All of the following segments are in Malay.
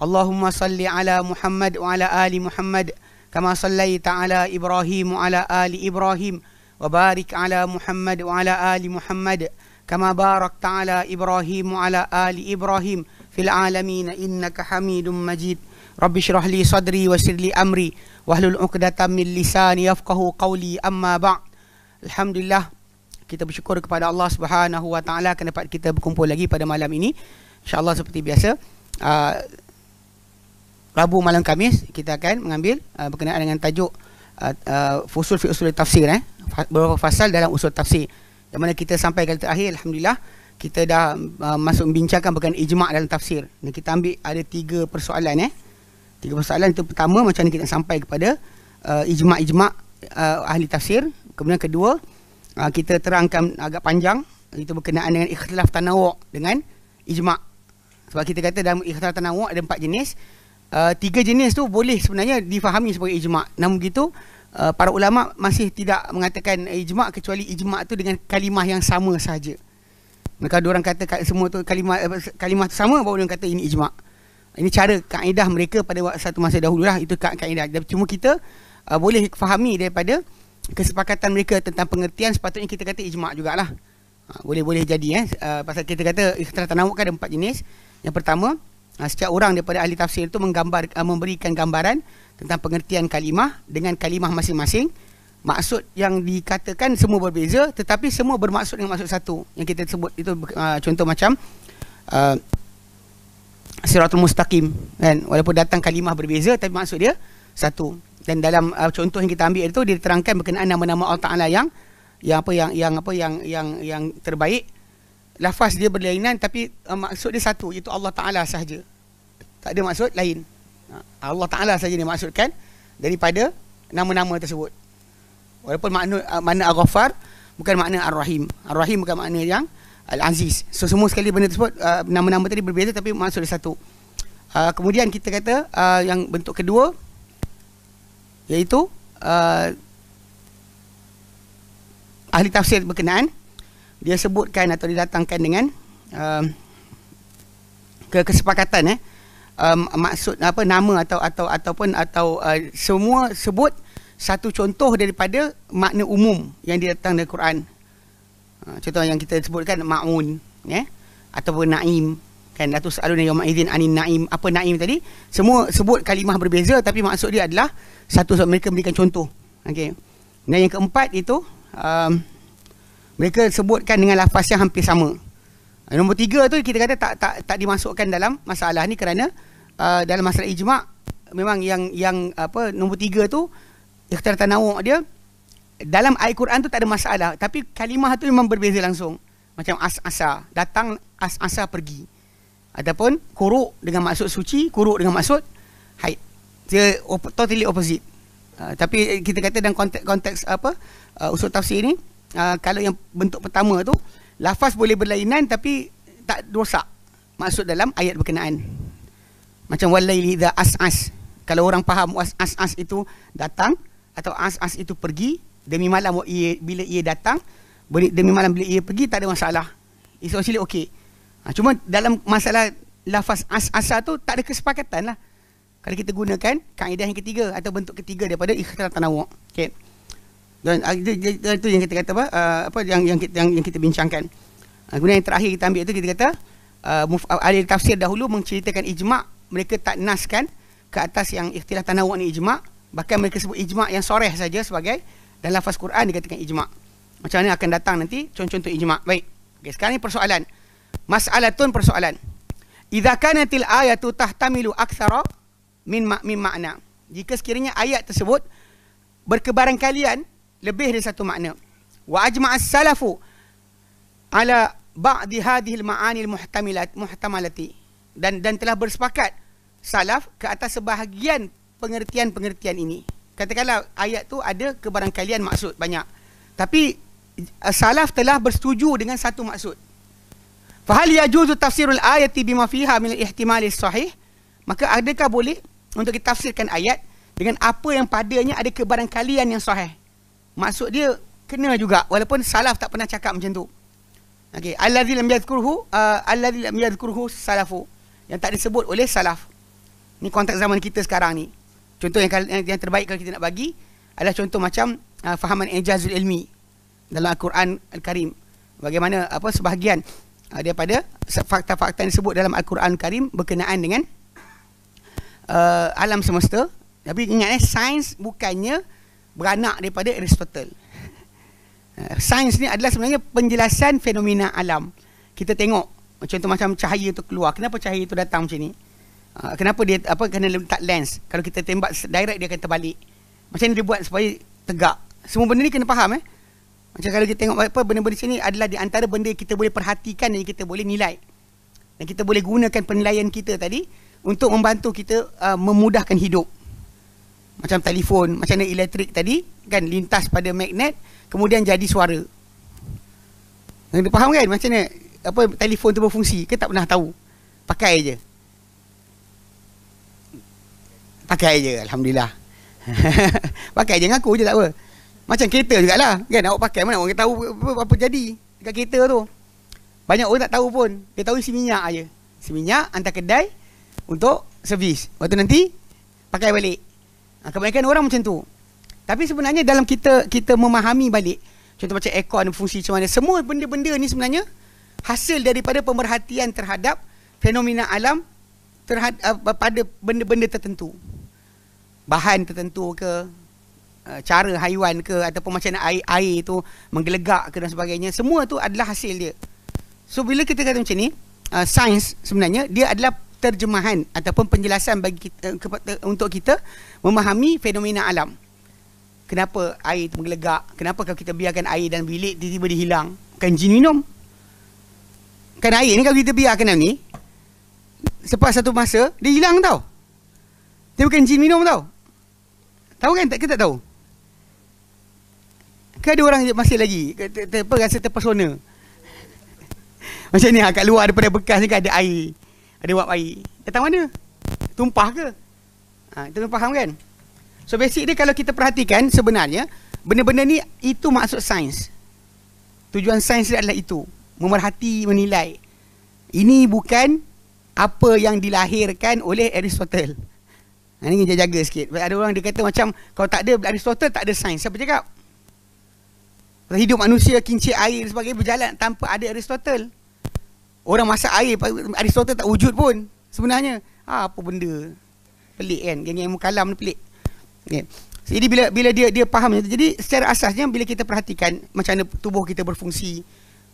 Allahumma salli ala Muhammad wa ala ali Muhammad kama sallaita ala Ibrahim wa ala ali Ibrahim wa barik ala Muhammad wa ala ali Muhammad kama barakta ala Ibrahim wa ala ali Ibrahim fil alamin innaka Hamidum Majid Rabbi shrah li sadri wasir li amri wahlul 'uqdatam min lisani yafqahu qawli amma ba'd Alhamdulillah kita bersyukur kepada Allah Subhanahu wa taala kerana dapat kita berkumpul lagi pada malam ini insyaallah seperti biasa uh, Rabu malam Kamis kita akan mengambil uh, berkenaan dengan tajuk uh, uh, fusul fi usul tafsir eh beberapa fasal dalam usul tafsir yang mana kita sampai ke terakhir alhamdulillah kita dah uh, masuk membincangkan berkenaan ijma' dalam tafsir. Ni kita ambil ada tiga persoalan eh. Tiga persoalan itu pertama macam mana kita sampai kepada uh, ijma' ijma' uh, ahli tafsir. Kemudian kedua uh, kita terangkan agak panjang itu berkenaan dengan ikhtilaf tanawuk dengan ijma' Sebab kita kata dalam ikhtilaf tanawuk ada empat jenis. Uh, tiga jenis tu boleh sebenarnya difahami sebagai ijma' namun begitu uh, para ulama masih tidak mengatakan ijma' kecuali ijma' tu dengan kalimah yang sama saja mereka orang kata semua tu kalimah kalimah tu sama baru orang kata ini ijma' ini cara kaedah mereka pada satu masa dahulu lah itu kaedah cuma kita uh, boleh fahami daripada kesepakatan mereka tentang pengertian sepatutnya kita kata ijma' jugalah ha, boleh-boleh jadi eh uh, pasal kita kata ikhtilaf tanawuk kan ada empat jenis yang pertama Ha, setiap orang daripada ahli tafsir itu menggambar ha, memberikan gambaran tentang pengertian kalimah dengan kalimah masing-masing maksud yang dikatakan semua berbeza tetapi semua bermaksud dengan maksud satu yang kita sebut itu ha, contoh macam uh, siratul mustaqim kan walaupun datang kalimah berbeza tapi maksud dia satu dan dalam uh, contoh yang kita ambil itu diterangkan berkenaan nama-nama Allah Taala yang yang apa yang yang apa yang yang yang terbaik lafaz dia berlainan tapi uh, maksud dia satu iaitu Allah Taala sahaja tak ada maksud lain. Ha, Allah Ta'ala saja dia maksudkan daripada nama-nama tersebut. Walaupun makna, uh, makna Al-Ghafar bukan makna Ar-Rahim. Ar-Rahim bukan makna yang Al-Aziz. So semua sekali benda tersebut, uh, nama-nama tadi berbeza tapi maksudnya satu. Uh, kemudian kita kata yang bentuk kedua iaitu ahli tafsir berkenaan dia sebutkan atau didatangkan dengan uh, ke kesepakatan eh um, maksud apa nama atau atau ataupun atau uh, semua sebut satu contoh daripada makna umum yang datang dari Quran. Uh, contoh yang kita sebutkan maun ya eh? ataupun naim kan la tusaluna yawma idzin anin naim apa naim tadi semua sebut kalimah berbeza tapi maksud dia adalah satu sebab mereka memberikan contoh okey dan yang keempat itu um, mereka sebutkan dengan lafaz yang hampir sama yang nombor tiga tu kita kata tak tak tak dimasukkan dalam masalah ni kerana uh, dalam masalah ijma' memang yang yang apa nombor tiga tu ikhtiar tanawuk dia dalam ayat Quran tu tak ada masalah tapi kalimah tu memang berbeza langsung macam as-asa datang as-asa pergi ataupun kuruk dengan maksud suci kuruk dengan maksud haid dia op- totally opposite Uh, tapi kita kata dalam konteks, konteks apa uh, usul tafsir ini uh, kalau yang bentuk pertama tu lafaz boleh berlainan tapi tak rosak maksud dalam ayat berkenaan macam walaili idza as'as kalau orang faham as'as itu datang atau as'as itu pergi demi malam ia, bila ia datang demi malam bila ia pergi tak ada masalah it's actually okay cuma dalam masalah lafaz as'asa tu tak ada kesepakatan lah kalau kita gunakan kaedah yang ketiga atau bentuk ketiga daripada ikhtilat tanawuk okay dan ah, itu yang kita kata apa uh, apa yang yang kita yang, yang kita bincangkan uh, ah, kemudian yang terakhir kita ambil itu kita kata uh, ahli tafsir dahulu menceritakan ijma' mereka tak naskan ke atas yang ikhtilaf tanawuk ni ijma' bahkan mereka sebut ijma' yang soreh saja sebagai dalam lafaz Quran dikatakan ijma' macam mana akan datang nanti contoh-contoh ijma' baik okay, sekarang ni persoalan masalatun persoalan idza kanatil ayatu tahtamilu aksara min ma- min makna jika sekiranya ayat tersebut berkebaran lebih dari satu makna wa ajma' as-salafu ala ba'd hadhihi al-ma'ani al-muhtamilat muhtamalati dan dan telah bersepakat salaf ke atas sebahagian pengertian-pengertian ini katakanlah ayat tu ada kebarangkalian maksud banyak tapi eh, salaf telah bersetuju dengan satu maksud fahal yajuzu tafsirul ayati bima fiha min al-ihtimal sahih maka adakah boleh untuk kita tafsirkan ayat dengan apa yang padanya ada kebarangkalian yang sahih Maksud dia kena juga walaupun salaf tak pernah cakap macam tu. Okey, allazi lam yadhkurhu uh, allazi lam yadhkurhu salafu yang tak disebut oleh salaf. Ni konteks zaman kita sekarang ni. Contoh yang yang terbaik kalau kita nak bagi adalah contoh macam uh, fahaman ijazul ilmi dalam al-Quran al-Karim. Bagaimana apa sebahagian uh, daripada fakta-fakta yang disebut dalam al-Quran al-Karim berkenaan dengan uh, alam semesta. Tapi ingat eh sains bukannya beranak daripada Aristotle. Eh, sains ni adalah sebenarnya penjelasan fenomena alam. Kita tengok macam tu macam cahaya tu keluar. Kenapa cahaya tu datang macam ni? Eh, kenapa dia apa kena letak lens? Kalau kita tembak direct dia akan terbalik. Macam ni dia buat supaya tegak. Semua benda ni kena faham eh. Macam kalau kita tengok apa benda-benda sini adalah di antara benda yang kita boleh perhatikan dan kita boleh nilai. Dan kita boleh gunakan penilaian kita tadi untuk membantu kita uh, memudahkan hidup macam telefon, macam ada elektrik tadi kan lintas pada magnet kemudian jadi suara. Anda faham kan macam mana apa telefon tu berfungsi ke tak pernah tahu. Pakai aje. Pakai aje alhamdulillah. pakai je ngaku je tak apa. Macam kereta jugalah kan awak pakai mana orang tahu apa, apa, apa jadi dekat kereta tu. Banyak orang tak tahu pun. Dia tahu isi minyak aje. Isi minyak hantar kedai untuk servis. Waktu nanti pakai balik. Ha, kebanyakan orang macam tu. Tapi sebenarnya dalam kita kita memahami balik, contoh macam ekon fungsi macam mana, semua benda-benda ni sebenarnya hasil daripada pemerhatian terhadap fenomena alam terhadap uh, eh, pada benda-benda tertentu. Bahan tertentu ke, eh, cara haiwan ke ataupun macam air air tu menggelegak ke dan sebagainya semua tu adalah hasil dia so bila kita kata macam ni uh, sains sebenarnya dia adalah terjemahan ataupun penjelasan bagi kita, eh, kepada, untuk kita memahami fenomena alam. Kenapa air itu menggelegak? Kenapa kalau kita biarkan air dalam bilik tiba-tiba dia hilang? Kan jin minum. Kan air ni kalau kita biarkan dalam ni, selepas satu masa, dia hilang tau. Dia bukan jin minum tau. Tahu kan? Tak, kita tahu. Kan ada orang masih lagi ter, ter, ter, rasa terpesona. Macam ni ah, kat luar daripada bekas ni kan ada air ada wap air. Datang mana? Tumpah ke? Ha, itu tu faham kan? So basic dia kalau kita perhatikan sebenarnya benda-benda ni itu maksud sains. Tujuan sains dia adalah itu, memerhati, menilai. Ini bukan apa yang dilahirkan oleh Aristotle. Ha, ini kita jaga sikit. Ada orang dia kata macam kalau tak ada Aristotle tak ada sains. Siapa cakap? Hidup manusia kincir air sebagainya berjalan tanpa ada Aristotle. Orang masak air Aristotle tak wujud pun Sebenarnya ha, Apa benda Pelik kan yang geng ilmu kalam ni pelik okay. Ya. Jadi bila bila dia dia faham Jadi secara asasnya Bila kita perhatikan Macam mana tubuh kita berfungsi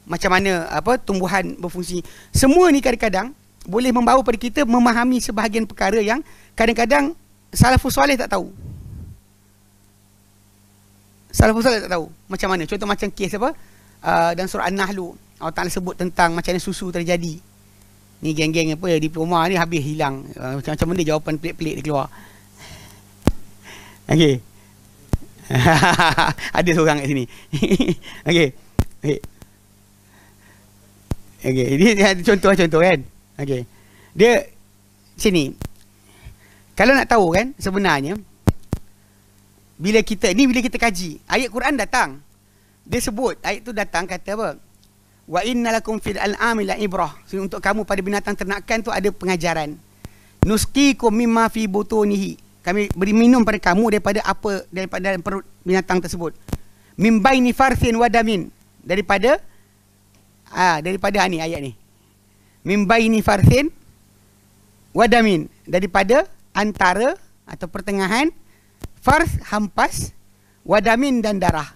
Macam mana apa Tumbuhan berfungsi Semua ni kadang-kadang Boleh membawa pada kita Memahami sebahagian perkara yang Kadang-kadang Salafus Salih tak tahu Salafus Salih tak tahu Macam mana Contoh macam kes apa uh, Dan surah An-Nahlu Allah Ta'ala sebut tentang macam mana susu terjadi ni geng-geng apa diploma ni habis hilang ah, macam-macam benda jawapan pelik-pelik dia keluar ok ada seorang kat sini Okay, okay. ok ini contoh-contoh kan ok dia sini kalau nak tahu kan sebenarnya bila kita ni bila kita kaji ayat Quran datang dia sebut ayat tu datang kata apa wa inna lakum fil an'ami la ibrah untuk kamu pada binatang ternakan tu ada pengajaran nuskikum mimma fi butunihi kami beri minum pada kamu daripada apa daripada perut binatang tersebut min baini farsin wa damin daripada ah daripada ni ayat ni min baini farsin wa damin daripada antara atau pertengahan fars hampas wa damin dan darah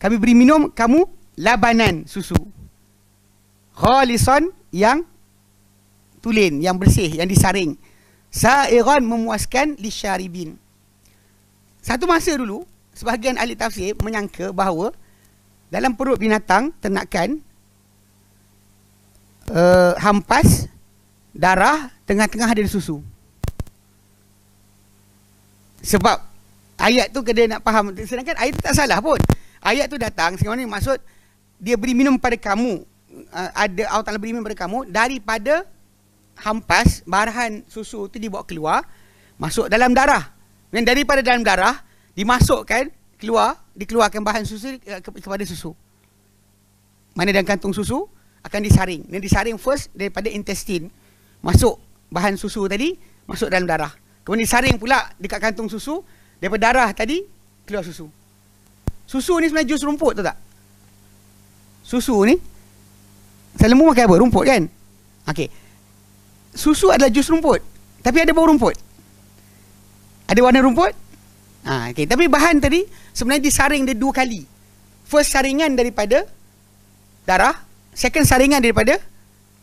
kami beri minum kamu labanan susu. Khalisan yang tulen, yang bersih, yang disaring. Sa'iran memuaskan li syaribin. Satu masa dulu, sebahagian ahli tafsir menyangka bahawa dalam perut binatang, ternakan, uh, hampas, darah, tengah-tengah ada susu. Sebab ayat tu kena nak faham. Sedangkan ayat tu tak salah pun. Ayat tu datang, sekarang ni maksud, dia beri minum pada kamu uh, ada Allah Taala beri minum pada kamu daripada hampas barahan susu itu dibawa keluar masuk dalam darah dan daripada dalam darah dimasukkan keluar dikeluarkan bahan susu uh, kepada susu mana dalam kantung susu akan disaring dan disaring first daripada intestin masuk bahan susu tadi masuk dalam darah kemudian disaring pula dekat kantung susu daripada darah tadi keluar susu susu ni sebenarnya jus rumput tu tak susu ni saya selalu makan apa rumput kan okey susu adalah jus rumput tapi ada bau rumput ada warna rumput ha, okey tapi bahan tadi sebenarnya disaring dia dua kali first saringan daripada darah second saringan daripada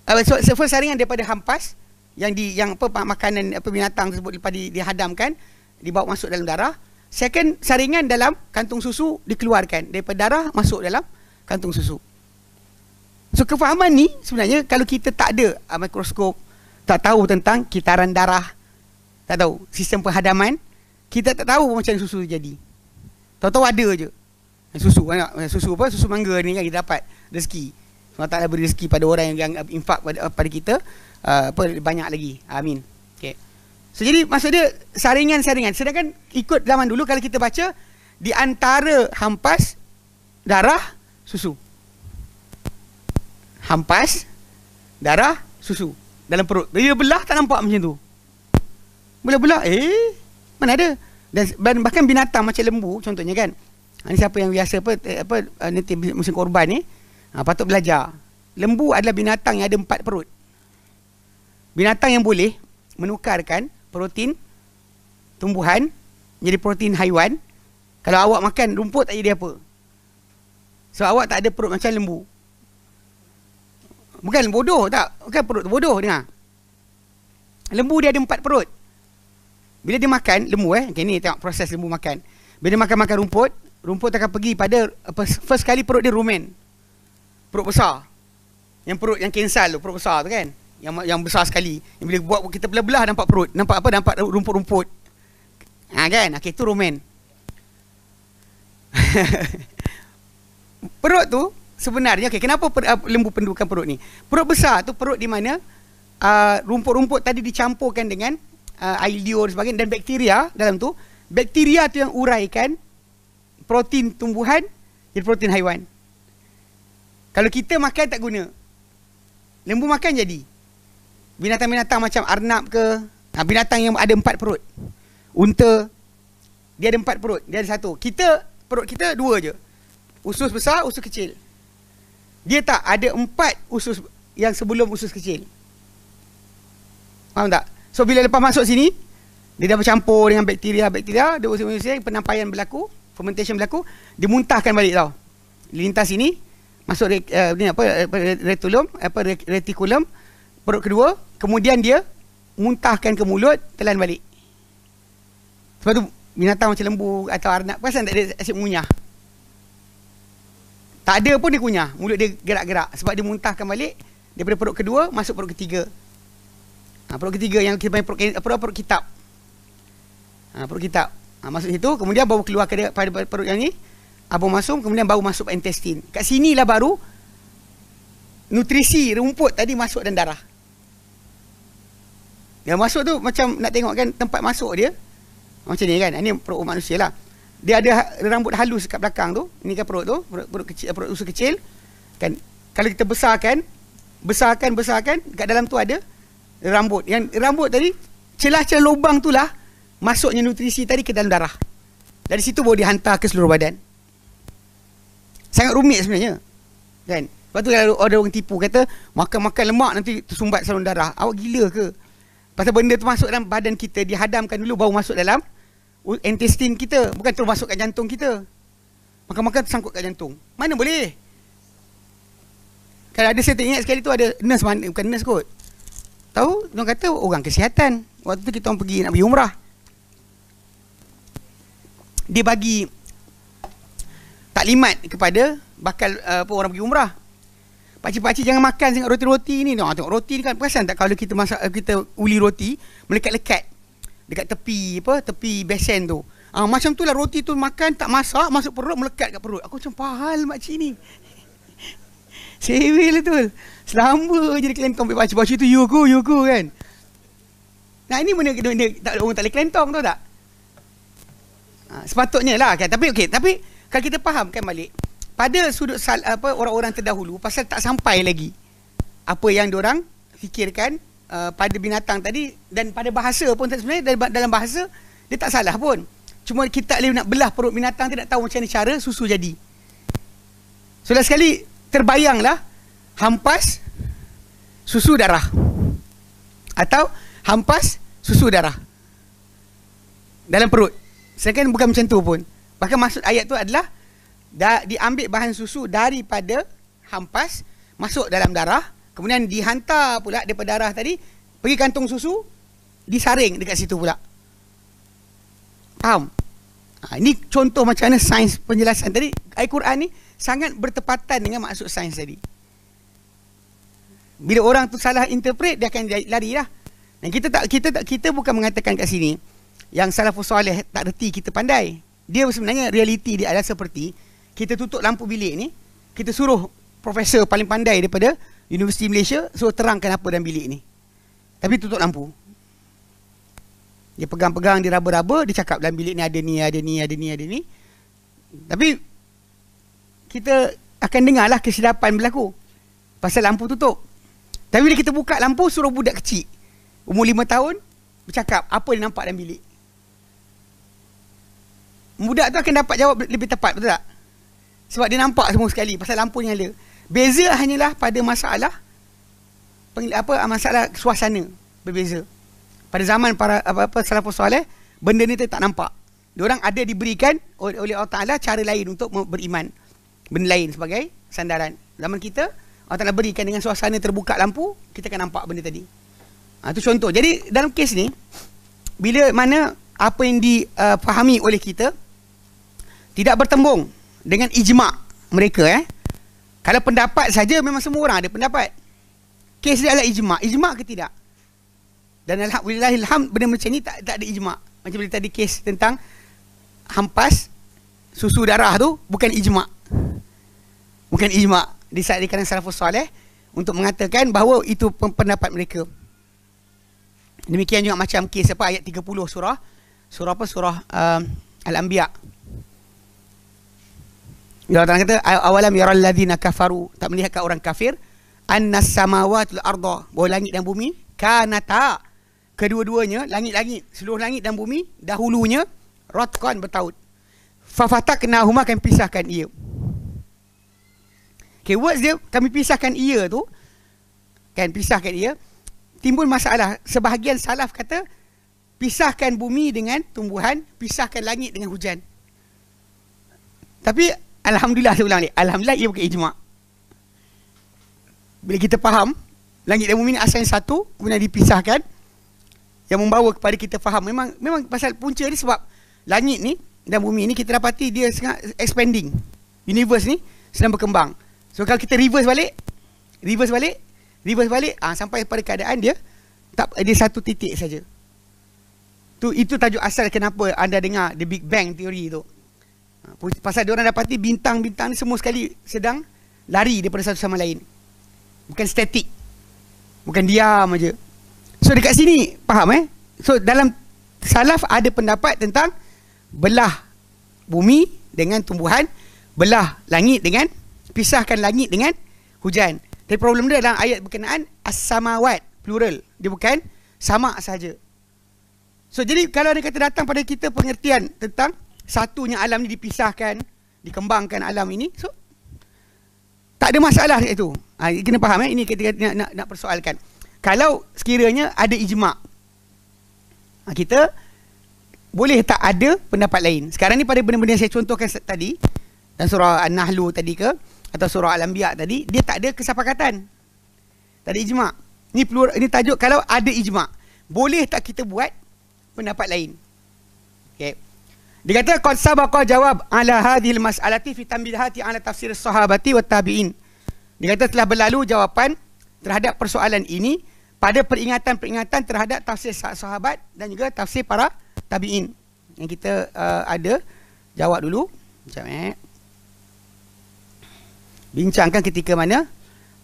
uh, first saringan daripada hampas yang di yang apa makanan apa binatang tersebut daripada dihadamkan dibawa masuk dalam darah second saringan dalam kantung susu dikeluarkan daripada darah masuk dalam kantung susu So kefahaman ni sebenarnya kalau kita tak ada uh, mikroskop, tak tahu tentang kitaran darah, tak tahu sistem penghadaman, kita tak tahu macam susu jadi. Tahu-tahu ada je. Susu kan? susu apa? Susu mangga ni kan kita dapat rezeki. Sebab tak ada beri rezeki pada orang yang, yang infak pada, eh, pada kita uh, apa banyak lagi. Amin. Okay. So, jadi maksud dia saringan-saringan. Sedangkan ikut zaman dulu kalau kita baca di antara hampas darah susu hampas darah susu dalam perut. Dia belah tak nampak macam tu. Belah-belah eh mana ada? Dan bahkan binatang macam lembu contohnya kan. Ini ha, siapa yang biasa apa eh, apa eh, nanti musim korban ni ha, patut belajar. Lembu adalah binatang yang ada empat perut. Binatang yang boleh menukarkan protein tumbuhan jadi protein haiwan. Kalau awak makan rumput tak jadi apa. So awak tak ada perut macam lembu. Bukan bodoh tak? Bukan perut bodoh dengar. Lembu dia ada empat perut. Bila dia makan lembu eh, okay, ni tengok proses lembu makan. Bila dia makan makan rumput, rumput akan pergi pada apa, first kali perut dia rumen. Perut besar. Yang perut yang kensal tu, perut besar tu kan. Yang yang besar sekali. Yang bila buat kita belah-belah nampak perut, nampak apa? Nampak rumput-rumput. Ha kan? Okey, tu rumen. perut tu sebenarnya okay, kenapa per, uh, lembu pendukan perut ni perut besar tu perut di mana uh, rumput-rumput tadi dicampurkan dengan uh, air liur dan sebagainya dan bakteria dalam tu bakteria tu yang uraikan protein tumbuhan jadi protein haiwan kalau kita makan tak guna lembu makan jadi binatang-binatang macam arnab ke ha, binatang yang ada empat perut unta dia ada empat perut dia ada satu kita perut kita dua je usus besar usus kecil dia tak ada empat usus yang sebelum usus kecil. Faham tak? So bila lepas masuk sini, dia dah bercampur dengan bakteria, bakteria, dia usus usus yang penampaian berlaku, fermentation berlaku, dia muntahkan balik tau. Lintas sini masuk uh, ni eh, apa retulum, apa retikulum perut kedua, kemudian dia muntahkan ke mulut, telan balik. Sebab tu binatang macam lembu atau arnab, perasan tak ada asyik mengunyah? Tak ada pun dia kunyah. Mulut dia gerak-gerak. Sebab dia muntahkan balik. Daripada perut kedua, masuk perut ketiga. Ha, perut ketiga yang kita panggil perut, perut, perut kitab. Ha, perut kitab. Ha, masuk situ. Kemudian baru keluar ke pada perut yang ni. Abu masuk. Kemudian baru masuk intestin. Kat lah baru nutrisi rumput tadi masuk dan darah. Yang masuk tu macam nak tengok kan tempat masuk dia. Macam ni kan. Ini perut manusia lah dia ada ha-, rambut halus kat belakang tu ini kan perut tu perut, perut kecil perut usus kecil kan kalau kita besarkan besarkan besarkan kat dalam tu ada rambut yang rambut tadi celah-celah lubang tu lah masuknya nutrisi tadi ke dalam darah dari situ boleh dihantar ke seluruh badan sangat rumit sebenarnya kan lepas tu kalau ada orang tipu kata makan-makan lemak nanti tersumbat saluran darah awak gila ke pasal benda tu masuk dalam badan kita dihadamkan dulu baru masuk dalam intestine kita bukan terus masuk kat jantung kita. Makan-makan tersangkut kat jantung. Mana boleh? Kalau ada saya teringat sekali tu ada nurse mana bukan nurse kot. Tahu orang kata orang kesihatan. Waktu tu kita orang pergi nak pergi umrah. Dia bagi taklimat kepada bakal eh, apa orang pergi umrah. Pakcik-pakcik jangan makan sangat roti-roti ni. Tengok, tengok roti ni kan perasan tak kalau kita masak eh, kita uli roti melekat-lekat dekat tepi apa tepi besen tu. Ah macam tu lah roti tu makan tak masak masuk perut melekat kat perut. Aku macam pahal mak cik ni. Sewil lah tu. Selama je dia kelentong pergi baca baca tu you go you go kan. Nah ini mana kena dia tak orang tak boleh kelentong tu tak? Ah, sepatutnya lah kan tapi okay tapi kalau kita faham kan balik pada sudut sal, apa orang-orang terdahulu pasal tak sampai lagi apa yang orang fikirkan uh, pada binatang tadi dan pada bahasa pun sebenarnya dalam bahasa dia tak salah pun. Cuma kita boleh nak belah perut binatang tidak tahu macam mana cara susu jadi. Sudah so, sekali terbayanglah hampas susu darah atau hampas susu darah dalam perut. Saya kan bukan macam tu pun. Bahkan maksud ayat tu adalah diambil bahan susu daripada hampas masuk dalam darah Kemudian dihantar pula daripada darah tadi pergi kantung susu disaring dekat situ pula. Faham? Ha, ini contoh macam mana sains penjelasan tadi. Ayat Quran ni sangat bertepatan dengan maksud sains tadi. Bila orang tu salah interpret dia akan lari lah. Dan kita tak kita tak kita bukan mengatakan kat sini yang salah soleh tak reti kita pandai. Dia sebenarnya realiti dia adalah seperti kita tutup lampu bilik ni, kita suruh profesor paling pandai daripada Universiti Malaysia suruh terangkan apa dalam bilik ni. Tapi tutup lampu. Dia pegang-pegang, dia raba-raba, dia cakap dalam bilik ni ada ni, ada ni, ada ni, ada ni. Tapi kita akan dengar lah kesilapan berlaku. Pasal lampu tutup. Tapi bila kita buka lampu, suruh budak kecil. Umur lima tahun, bercakap apa dia nampak dalam bilik. Budak tu akan dapat jawab lebih tepat, betul tak? Sebab dia nampak semua sekali. Pasal lampu ni ada. Beza hanyalah pada masalah apa ah, masalah suasana berbeza. Pada zaman para apa apa salafus soleh, benda ni tak nampak. Diorang ada diberikan oleh Allah Taala cara lain untuk beriman. Benda lain sebagai sandaran. Zaman kita Allah Taala berikan dengan suasana terbuka lampu, kita akan nampak benda tadi. Ha, ah, itu contoh. Jadi dalam kes ni bila mana apa yang difahami ah, uh, oleh kita tidak bertembung dengan ijma' mereka eh kalau pendapat saja memang semua orang ada pendapat. Kes dia adalah ijma. Ijma ke tidak? Dan alhamdulillah ilham benda macam ni tak tak ada ijma. Macam tadi tadi kes tentang hampas susu darah tu bukan ijma. Bukan ijma di saat di kalangan salafus soleh untuk mengatakan bahawa itu pendapat mereka. Demikian juga macam kes apa ayat 30 surah surah apa surah uh, al-anbiya. Allah kata awalam yaral ladzina kafaru tak melihatkah orang kafir annas samawati wal arda bahawa langit dan bumi kanata kedua-duanya langit-langit seluruh langit dan bumi dahulunya ratqan bertaut fafatakna huma kami pisahkan ia okay, words dia kami pisahkan ia tu kan pisahkan ia timbul masalah sebahagian salaf kata pisahkan bumi dengan tumbuhan pisahkan langit dengan hujan tapi Alhamdulillah saya ulang ni Alhamdulillah ia bukan ijma' Bila kita faham Langit dan bumi ni asal yang satu Kemudian dipisahkan Yang membawa kepada kita faham Memang memang pasal punca ni sebab Langit ni dan bumi ni kita dapati dia sangat expanding Universe ni sedang berkembang So kalau kita reverse balik Reverse balik Reverse balik ha, Sampai pada keadaan dia tak Dia satu titik saja. Tu itu tajuk asal kenapa anda dengar The Big Bang Theory tu. Pasal diorang dapati bintang-bintang ni semua sekali sedang lari daripada satu sama lain. Bukan statik. Bukan diam aja. So dekat sini, faham eh? So dalam salaf ada pendapat tentang belah bumi dengan tumbuhan, belah langit dengan, pisahkan langit dengan hujan. Tapi problem dia dalam ayat berkenaan as-samawat, plural. Dia bukan sama saja. So jadi kalau dia kata datang pada kita pengertian tentang satunya alam ni dipisahkan, dikembangkan alam ini. So tak ada masalah dekat situ. Ha, kena faham eh ini ketika nak, nak nak persoalkan. Kalau sekiranya ada ijma, ha, kita boleh tak ada pendapat lain. Sekarang ni pada benda-benda yang saya contohkan tadi dan surah an nahl tadi ke atau surah Al-Anbiya tadi dia tak ada kesepakatan. Tak ada ijmak. Ni pelur, ini tajuk kalau ada ijma, boleh tak kita buat pendapat lain? Okay. Dia kata qad sabaqa jawab ala hadhil mas'alati fi tambihati ala tafsir sahabati wa tabi'in. Dia kata telah berlalu jawapan terhadap persoalan ini pada peringatan-peringatan terhadap tafsir sahabat dan juga tafsir para tabi'in. Yang kita uh, ada jawab dulu. Macam eh. Bincangkan ketika mana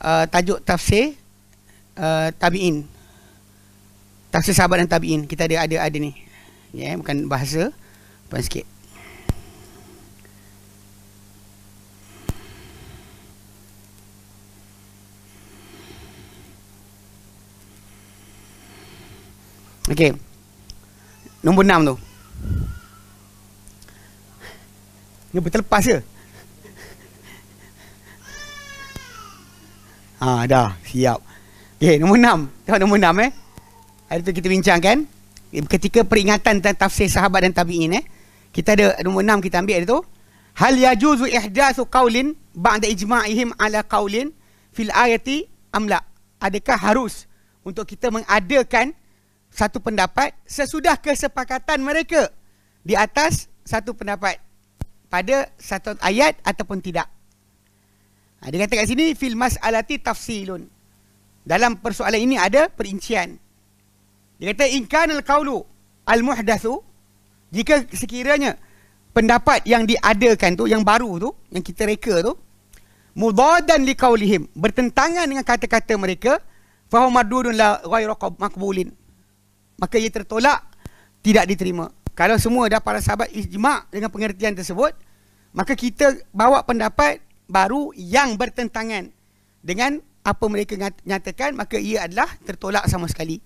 uh, tajuk tafsir uh, tabi'in. Tafsir sahabat dan tabi'in. Kita ada ada ada ni. Ya, yeah, bukan bahasa. Puan sikit Okey. Nombor enam tu. Ni betul lepas je. Ha, dah. Siap. Okay nombor enam. Tengok nombor enam eh. Hari tu kita bincangkan. Eh, ketika peringatan tentang tafsir sahabat dan tabi'in eh kita ada nombor enam kita ambil itu hal yajuzu ihdasu qawlin ba'da ijma'ihim ala qawlin fil ayati amla adakah harus untuk kita mengadakan satu pendapat sesudah kesepakatan mereka di atas satu pendapat pada satu ayat ataupun tidak ha, dia kata kat sini fil mas'alati tafsilun dalam persoalan ini ada perincian dia kata in kana al-qawlu al-muhdathu jika sekiranya pendapat yang diadakan tu yang baru tu yang kita reka tu mudadan liqaulihim bertentangan dengan kata-kata mereka fahum madudun la ghayra makbulin, maka ia tertolak tidak diterima kalau semua dah para sahabat ijma' dengan pengertian tersebut maka kita bawa pendapat baru yang bertentangan dengan apa mereka nyatakan maka ia adalah tertolak sama sekali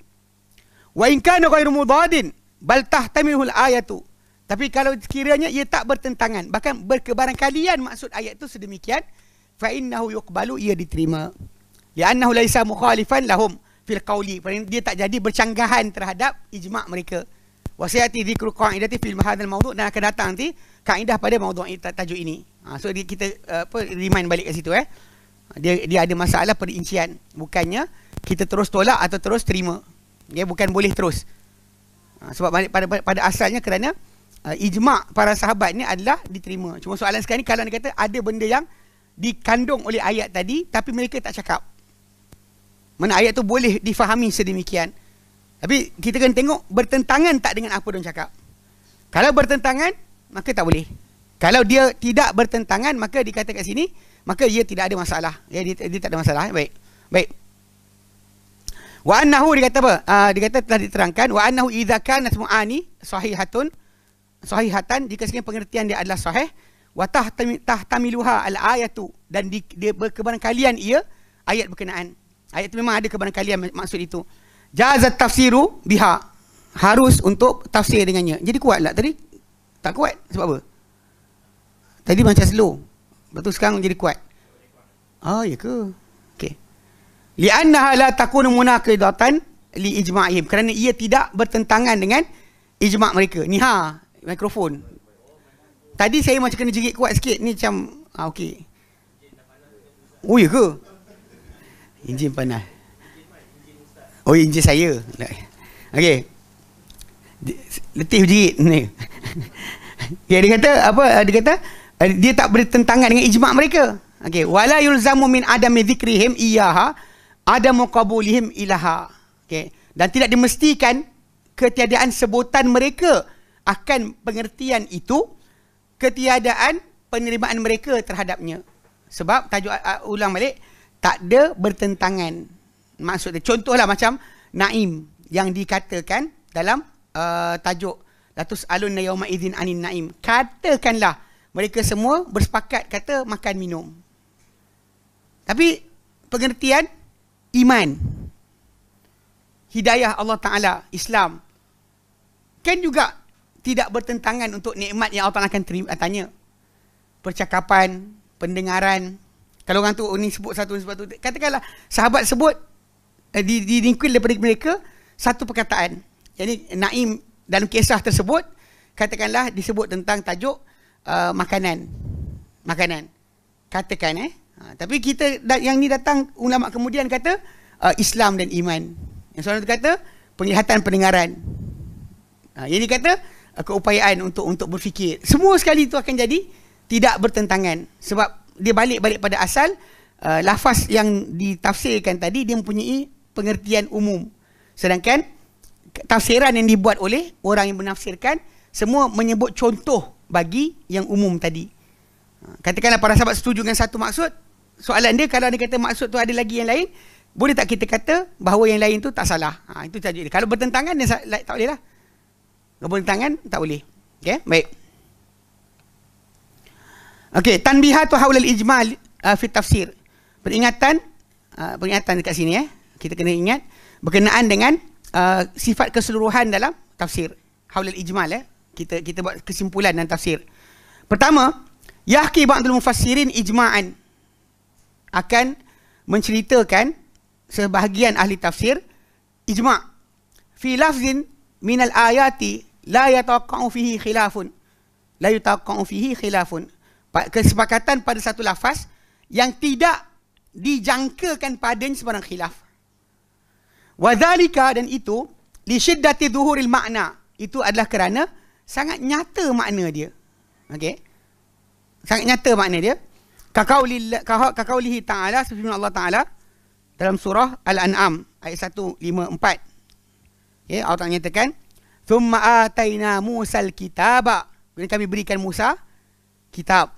wa in kana ghayru mudadin bal tahtamihul ayatu tapi kalau sekiranya ia tak bertentangan bahkan berkebaran kalian maksud ayat itu sedemikian fa innahu yuqbalu ia diterima li'annahu laisa mukhalifan lahum fil qawli dia tak jadi bercanggahan terhadap ijma' mereka wasiyati dhikru qa'idati fil hadzal mawdu' dan akan datang nanti kaedah pada mawdu' tajuk ini ha, so kita apa remind balik ke situ eh ha, dia dia ada masalah perincian bukannya kita terus tolak atau terus terima dia bukan boleh terus Ha, sebab pada, pada, pada asalnya kerana uh, ijma' para sahabat ni adalah diterima. Cuma soalan sekarang ni kalau dia kata ada benda yang dikandung oleh ayat tadi tapi mereka tak cakap. Mana ayat tu boleh difahami sedemikian. Tapi kita kena tengok bertentangan tak dengan apa dia cakap. Kalau bertentangan, maka tak boleh. Kalau dia tidak bertentangan, maka dikatakan sini, maka ia tidak ada masalah. Ya, dia, dia tak ada masalah. Baik. Baik. Wa annahu dia kata apa? Uh, dia kata telah diterangkan wa annahu idza kana mu'ani sahihatun sahihatan jika sekiranya pengertian dia adalah sahih wa tahtamiluha al-ayatu dan di, dia kalian ia ayat berkenaan. Ayat itu memang ada kalian maksud itu. Jazat tafsiru biha harus untuk tafsir dengannya. Jadi kuatlah tadi. Tak kuat sebab apa? Tadi macam slow. betul sekarang jadi kuat. oh, ya ke? li'annaha la takunu munaqidatan li ijma'ihim kerana ia tidak bertentangan dengan ijma' mereka ni ha mikrofon tadi saya macam kena jerit kuat sikit ni macam ha okey oh ya ke enjin panas oh enjin saya okey letih jerit ni okay, dia kata apa dia kata dia tak bertentangan dengan ijma' mereka okey wala yulzamu min adami dhikrihim iyaha ada muqabulihim ilaha. Okay. Dan tidak dimestikan ketiadaan sebutan mereka akan pengertian itu ketiadaan penerimaan mereka terhadapnya. Sebab tajuk uh, ulang balik tak ada bertentangan. Maksudnya contohlah macam Naim yang dikatakan dalam uh, tajuk Latus alun yauma idzin anin naim. Katakanlah mereka semua bersepakat kata makan minum. Tapi pengertian iman hidayah Allah Ta'ala Islam kan juga tidak bertentangan untuk nikmat yang Allah Ta'ala akan terima, tanya percakapan pendengaran kalau orang tu oh, ni sebut satu sebut tu katakanlah sahabat sebut eh, di di ringkul daripada mereka satu perkataan jadi Naim dalam kisah tersebut katakanlah disebut tentang tajuk uh, makanan makanan katakan eh Ha, tapi kita yang ni datang ulama kemudian kata uh, Islam dan iman. Yang seorang tu kata penglihatan pendengaran. Ha, yang ini kata uh, keupayaan untuk untuk berfikir. Semua sekali itu akan jadi tidak bertentangan sebab dia balik-balik pada asal uh, lafaz yang ditafsirkan tadi dia mempunyai pengertian umum. Sedangkan tafsiran yang dibuat oleh orang yang menafsirkan semua menyebut contoh bagi yang umum tadi. Ha, katakanlah para sahabat setuju dengan satu maksud, soalan dia kalau dia kata maksud tu ada lagi yang lain, boleh tak kita kata bahawa yang lain tu tak salah? Ha, itu saja. Kalau bertentangan, dia tak boleh lah. Kalau bertentangan, tak boleh. Okay, baik. Okay, tanbihatu haulal ijmal uh, fit tafsir. Peringatan, uh, peringatan dekat sini eh. Kita kena ingat berkenaan dengan uh, sifat keseluruhan dalam tafsir. Haulal ijmal eh. Kita kita buat kesimpulan dalam tafsir. Pertama, Yahki Ba'adul Mufassirin Ijma'an akan menceritakan sebahagian ahli tafsir Ijma' fi lafzin minal ayati la yataqa'u fihi khilafun la yataqa'u fihi khilafun kesepakatan pada satu lafaz yang tidak dijangkakan padanya sebarang khilaf wadhalika dan itu li syiddati dhuhuril makna itu adalah kerana sangat nyata makna dia okey sangat nyata makna dia kakauli kakaulihi taala sebagaimana Allah taala dalam surah al-an'am ayat 154 ya Allah menyatakan thumma ataina musal kitaba bila kami berikan Musa kitab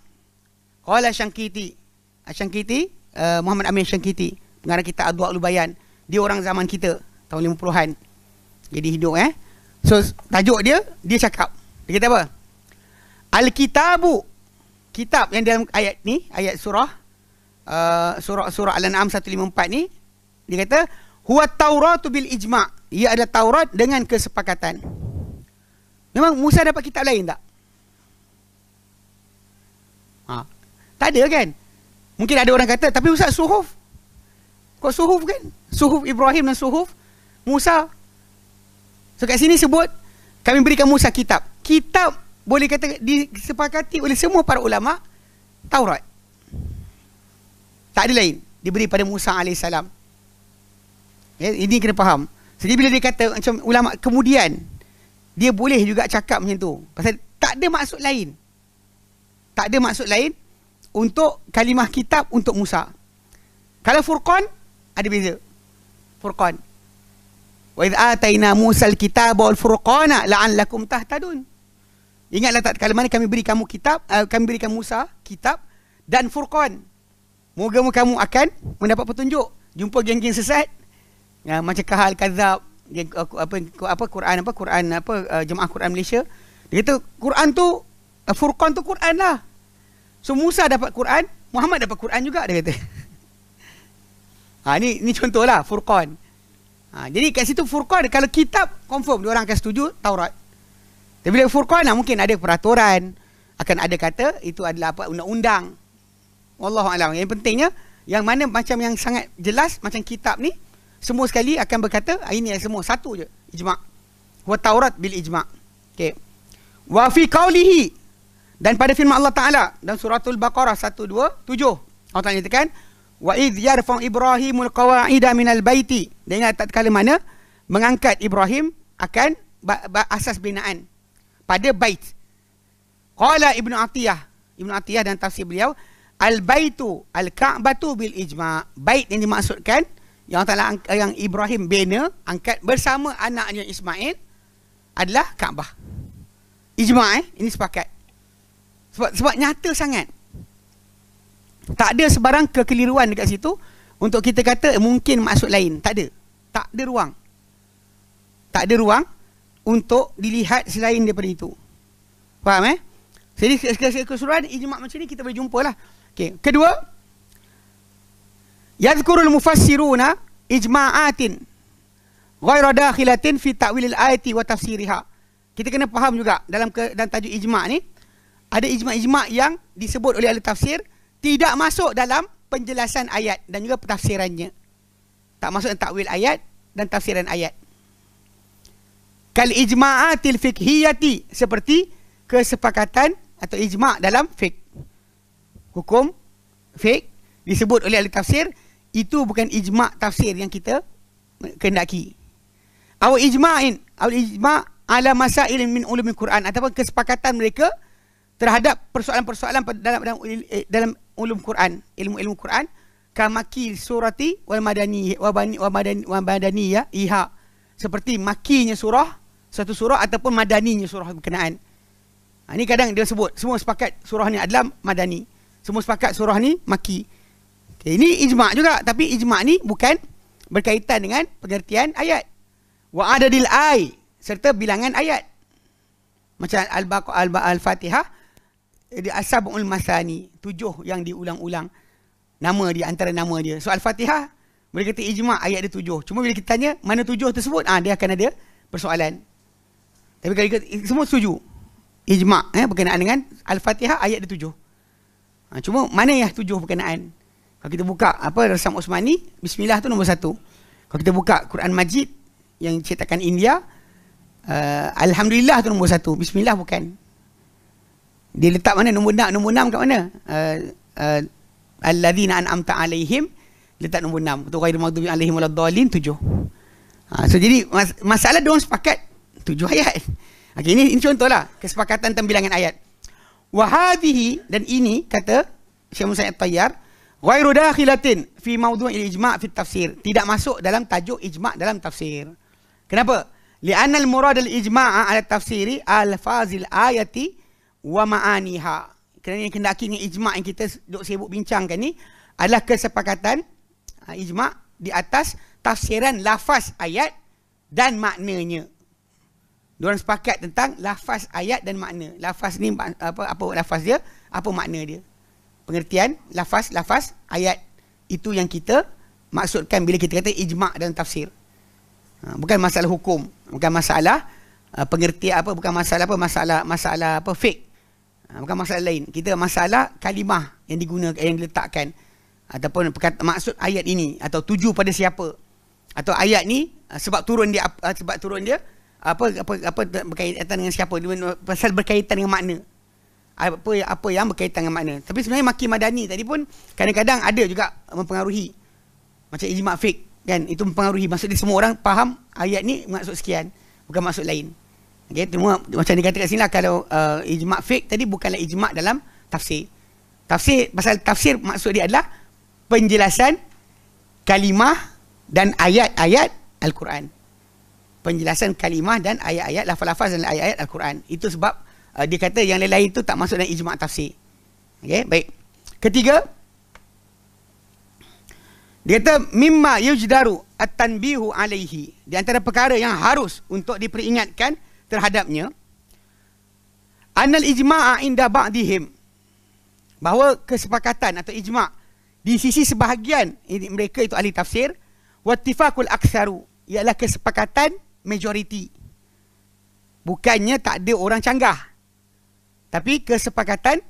qala syangkiti syangkiti eh, Muhammad Amin Syangkiti pengarang kitab adwa lubayan dia orang zaman kita tahun 50-an jadi hidup eh so tajuk dia dia cakap dia kata apa Alkitabu kitab yang dalam ayat ni, ayat surah uh, surah surah Al-An'am 154 ni dia kata huwa tauratu bil ijma' ia ada taurat dengan kesepakatan. Memang Musa dapat kitab lain tak? Ha. Tak ada kan? Mungkin ada orang kata tapi Musa suhuf. Kau suhuf kan? Suhuf Ibrahim dan suhuf Musa. So kat sini sebut kami berikan Musa kitab. Kitab boleh kata disepakati oleh semua para ulama Taurat. Tak ada lain diberi pada Musa AS. Ya, ini kena faham. Jadi bila dia kata macam ulama kemudian dia boleh juga cakap macam tu. Pasal tak ada maksud lain. Tak ada maksud lain untuk kalimah kitab untuk Musa. Kalau Furqan ada beza. Furqan. Wa idh ataina Musa al-kitaba wal furqana la'an lakum tahtadun. Ingatlah tak kala mana kami beri kamu kitab, uh, kami kamu Musa kitab dan Furqan. Moga moga kamu akan mendapat petunjuk. Jumpa geng-geng sesat. Uh, macam kahal kadzab, geng uh, apa apa Quran apa Quran apa uh, jemaah Quran Malaysia. Dia kata Quran tu uh, Furqan tu Quran lah. So Musa dapat Quran, Muhammad dapat Quran juga dia kata. ha ni ni contohlah Furqan. Ha, jadi kat situ Furqan kalau kitab confirm dia orang akan setuju Taurat. Tapi bila furqan lah mungkin ada peraturan akan ada kata itu adalah apa undang-undang. Wallahu alam. Yang pentingnya yang mana macam yang sangat jelas macam kitab ni semua sekali akan berkata ah, ini yang semua satu je ijma' wa taurat bil ijma' okey wa fi qawlihi dan pada firman Allah Taala dalam Al baqarah 127 Allah Taala nyatakan wa id yarfa'u ibrahimul qawaida minal baiti dengan tak kala mana mengangkat Ibrahim akan asas binaan pada bait. Qala Ibnu Atiyah, Ibnu Atiyah dan tafsir beliau, al-baitu al-ka'batu bil ijma'. Bait yang dimaksudkan yang Taala yang Ibrahim bina angkat bersama anaknya Ismail adalah Kaabah. Ijma' eh? ini sepakat. Sebab sebab nyata sangat. Tak ada sebarang kekeliruan dekat situ untuk kita kata mungkin maksud lain. Tak ada. Tak ada ruang. Tak ada ruang untuk dilihat selain daripada itu. Faham eh? Jadi segala keseluruhan ijma' macam ni kita boleh lah. Okay, kedua Yazkurul mufassiruna ijma'atin ghaira dakhilatin fi ta'wilil ayati wa tafsiriha. Kita kena faham juga dalam ke, dalam tajuk ijma' ni ada ijma'-ijma' yang disebut oleh ahli tafsir tidak masuk dalam penjelasan ayat dan juga pentafsirannya. Tak masuk dalam takwil ayat dan tafsiran ayat kal ijma'atil fiqhiyati seperti kesepakatan atau ijma' dalam fiqh hukum fiqh disebut oleh ahli tafsir itu bukan ijma' tafsir yang kita kehendaki atau ijma'in atau ijma' ala masail min ulumi Quran ataupun kesepakatan mereka terhadap persoalan-persoalan dalam dalam eh, dalam ulum Quran ilmu-ilmu Quran kamakil surati wal madani wa bani wa madani wa madani ya, iha seperti makinya surah satu surah ataupun madaninya surah berkenaan. Ha, ini kadang dia sebut semua sepakat surah ni adalah madani. Semua sepakat surah ni maki. Okay, ini ijma' juga tapi ijma' ni bukan berkaitan dengan pengertian ayat. Wa adadil ay serta bilangan ayat. Macam Al-Baqarah Al-Ba- Al-Fatihah di Asabul Masani, tujuh yang diulang-ulang nama dia antara nama dia. So Al-Fatihah boleh kata ijma' ayat dia tujuh. Cuma bila kita tanya mana tujuh tersebut, ah ha, dia akan ada persoalan. Tapi kalau semua setuju. Ijma' eh, berkenaan dengan Al-Fatihah ayat dia tujuh. Ha, cuma mana yang tujuh berkenaan? Kalau kita buka apa Rasam Osmani, Bismillah tu nombor satu. Kalau kita buka Quran Majid yang cetakan India, uh, Alhamdulillah tu nombor satu. Bismillah bukan. Dia letak mana? Nombor enam. Nombor enam kat mana? Uh, uh, al amta alaihim letak nombor enam. Tu ghairu maghdubi alaihim waladhalin tujuh. Ha, so jadi mas- masalah dia orang sepakat tujuh ayat. Okay, ini, ini contohlah kesepakatan tembilangan ayat. Wahadihi dan ini kata Syekh Musa Al-Tayyar Ghairu dakhilatin fi maudhu' al-ijma' fi tafsir tidak masuk dalam tajuk ijma' dalam tafsir. Kenapa? Li'anna al-murad al-ijma' ala tafsiri al-fazil ayati wa ma'aniha. Kerana yang kena kini ijma' yang kita duk sibuk bincangkan ni adalah kesepakatan ah, ijma' di atas tafsiran lafaz ayat dan maknanya. Diorang sepakat tentang lafaz ayat dan makna. Lafaz ni apa apa lafaz dia, apa makna dia. Pengertian lafaz lafaz ayat itu yang kita maksudkan bila kita kata ijma' dan tafsir. Ha, bukan masalah hukum, bukan masalah uh, pengertian apa bukan masalah apa masalah masalah apa fik. Ha, bukan masalah lain. Kita masalah kalimah yang digunakan yang diletakkan ataupun perkata, maksud ayat ini atau tuju pada siapa atau ayat ni uh, sebab turun dia uh, sebab turun dia apa apa apa berkaitan dengan siapa pasal berkaitan dengan makna apa apa yang berkaitan dengan makna tapi sebenarnya maki madani tadi pun kadang-kadang ada juga mempengaruhi macam ijma fik kan itu mempengaruhi maksud dia semua orang faham ayat ni maksud sekian bukan maksud lain okey cuma macam dia kat sinilah kalau uh, ijma fik tadi bukanlah ijma dalam tafsir tafsir pasal tafsir maksud dia adalah penjelasan kalimah dan ayat-ayat al-Quran penjelasan kalimah dan ayat-ayat lafaz-lafaz dan ayat-ayat al-Quran. Itu sebab uh, dia kata yang lain-lain itu tak masuk dalam ijma' tafsir. Okey, baik. Ketiga dia kata mimma yujdaru at-tanbihu alaihi. Di antara perkara yang harus untuk diperingatkan terhadapnya anal ijma'a inda ba'dihim. Bahawa kesepakatan atau ijma' di sisi sebahagian mereka itu ahli tafsir wattifaqul aksaru ialah kesepakatan majoriti. Bukannya tak ada orang canggah. Tapi kesepakatan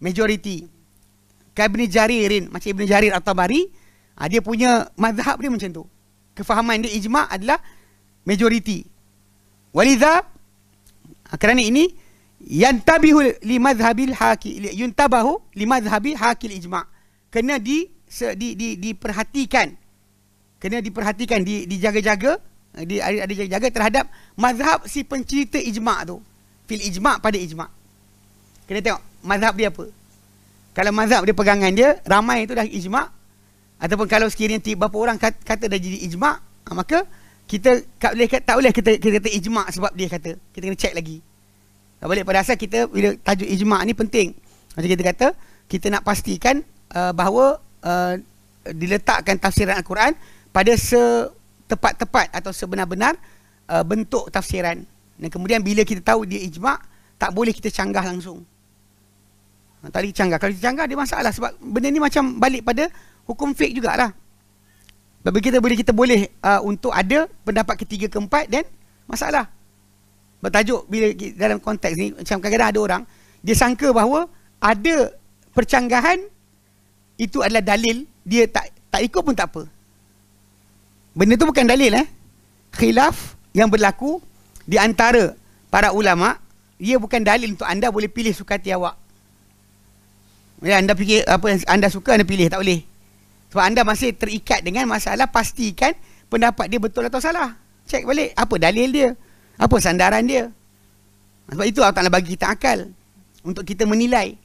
majoriti. Kan Ibn Jaririn, macam Ibn Jarir atau Bari, ah, dia punya mazhab dia macam tu. Kefahaman dia ijma' adalah majoriti. Walidha, ah, kerana ini, yantabihu li mazhabil haki, yuntabahu li mazhabil hakil ijma' kena di, di, di, diperhatikan kena diperhatikan di, dijaga-jaga dia ada, ada jaga, jaga terhadap mazhab si pencerita ijma' tu. Fil ijma' pada ijma'. Kena tengok mazhab dia apa. Kalau mazhab dia pegangan dia, ramai itu dah ijma' ataupun kalau sekiranya tiba berapa orang kata, kata dah jadi ijma' ah, maka kita tak boleh, tak boleh kita, kita kata ijma' sebab dia kata. Kita kena check lagi. Tak boleh pada asal kita bila tajuk ijma' ni penting. Macam kita kata, kita nak pastikan uh, bahawa uh, diletakkan tafsiran Al-Quran pada se tepat-tepat atau sebenar-benar uh, bentuk tafsiran. Dan kemudian bila kita tahu dia ijma', tak boleh kita canggah langsung. Ha, tadi canggah. Kalau kita canggah, dia masalah. Sebab benda ni macam balik pada hukum fiqh jugalah. Tapi kita boleh kita boleh uh, untuk ada pendapat ketiga keempat dan masalah. Bertajuk bila dalam konteks ni macam kadang-kadang ada orang dia sangka bahawa ada percanggahan itu adalah dalil dia tak tak ikut pun tak apa. Benda tu bukan dalil eh. Khilaf yang berlaku di antara para ulama, ia bukan dalil untuk anda boleh pilih suka hati awak. Ya, anda fikir apa yang anda suka anda pilih tak boleh. Sebab anda masih terikat dengan masalah pastikan pendapat dia betul atau salah. Check balik apa dalil dia. Apa sandaran dia. Ha, sebab itu Allah Ta'ala bagi kita akal Untuk kita menilai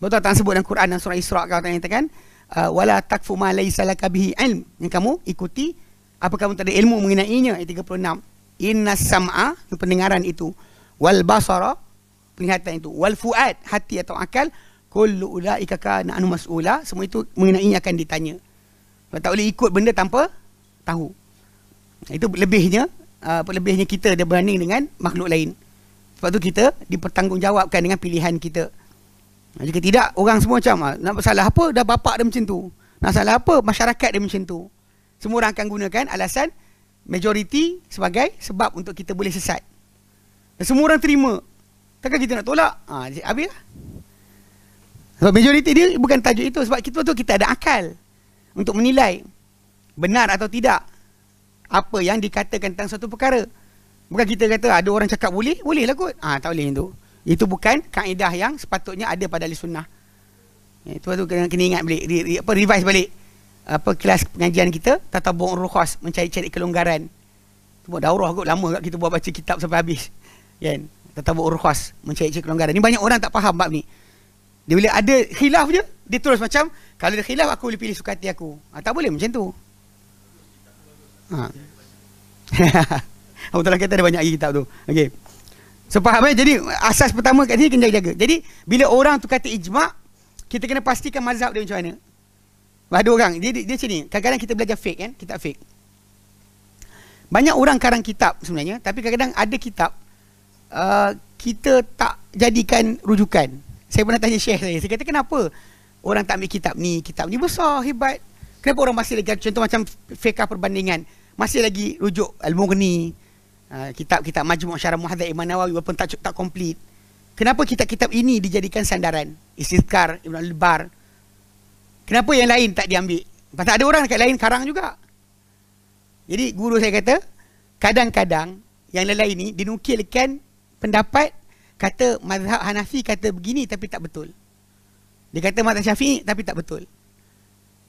Betul Allah Ta'ala sebut dalam Quran dan surah Isra' Allah Ta'ala kan? Uh, wala takfu ma laysa laka bihi ilm yang kamu ikuti apa kamu tak ada ilmu mengenainya ayat 36 inna sam'a pendengaran itu wal basara penglihatan itu wal fuad hati atau akal kullu ulaika kana anu mas'ula semua itu mengenainya akan ditanya tak boleh ikut benda tanpa tahu itu lebihnya uh, apa lebihnya kita berbanding dengan makhluk lain sebab tu kita dipertanggungjawabkan dengan pilihan kita Ha, jika tidak, orang semua macam ah, nak salah apa? Dah bapak dia macam tu. Nak salah apa? Masyarakat dia macam tu. Semua orang akan gunakan alasan majoriti sebagai sebab untuk kita boleh sesat. Dan semua orang terima. Takkan kita nak tolak? Ha, habislah. Sebab majoriti dia bukan tajuk itu. Sebab kita tu kita ada akal untuk menilai benar atau tidak apa yang dikatakan tentang satu perkara. Bukan kita kata ah, ada orang cakap boleh, boleh lah kot. Ah ha, tak boleh itu. Itu bukan kaedah yang sepatutnya ada pada ahli sunnah. Ya, itu tu kena, kena ingat balik, re, re, apa revise balik. Apa kelas pengajian kita tatabbu rukhas mencari-cari kelonggaran. Tu buat daurah kot lama kat kita buat baca kitab sampai habis. Kan? Tatabbu rukhas mencari-cari kelonggaran. Ini banyak orang tak faham bab ni. Dia bila ada khilaf je, dia terus macam kalau ada khilaf aku boleh pilih suka hati aku. Ha, tak boleh macam tu. Ha. Aku telah kata ada banyak lagi kitab tu. Okey. Sefaham eh? Jadi asas pertama kat sini kena jaga. jaga Jadi bila orang tu kata ijma' kita kena pastikan mazhab dia macam mana. Lah, ada orang, dia, dia, dia macam ni. Kadang-kadang kita belajar fake kan? Kitab fake. Banyak orang karang kitab sebenarnya. Tapi kadang-kadang ada kitab uh, kita tak jadikan rujukan. Saya pernah tanya syekh saya. Saya kata kenapa orang tak ambil kitab ni? Kitab ni besar, hebat. Kenapa orang masih lagi contoh macam fake perbandingan masih lagi rujuk al-mughni kitab-kitab ah, Majmu' Syarah Muhadzab Imam Nawawi walaupun tak tak complete. Kenapa kitab-kitab ini dijadikan sandaran? Istizkar Ibn al-Bar. Kenapa yang lain tak diambil? Sebab ada orang dekat lain karang juga. Jadi guru saya kata, kadang-kadang yang lain-lain ni dinukilkan pendapat kata mazhab Hanafi kata begini tapi tak betul. Dia kata mazhab Syafi'i tapi tak betul.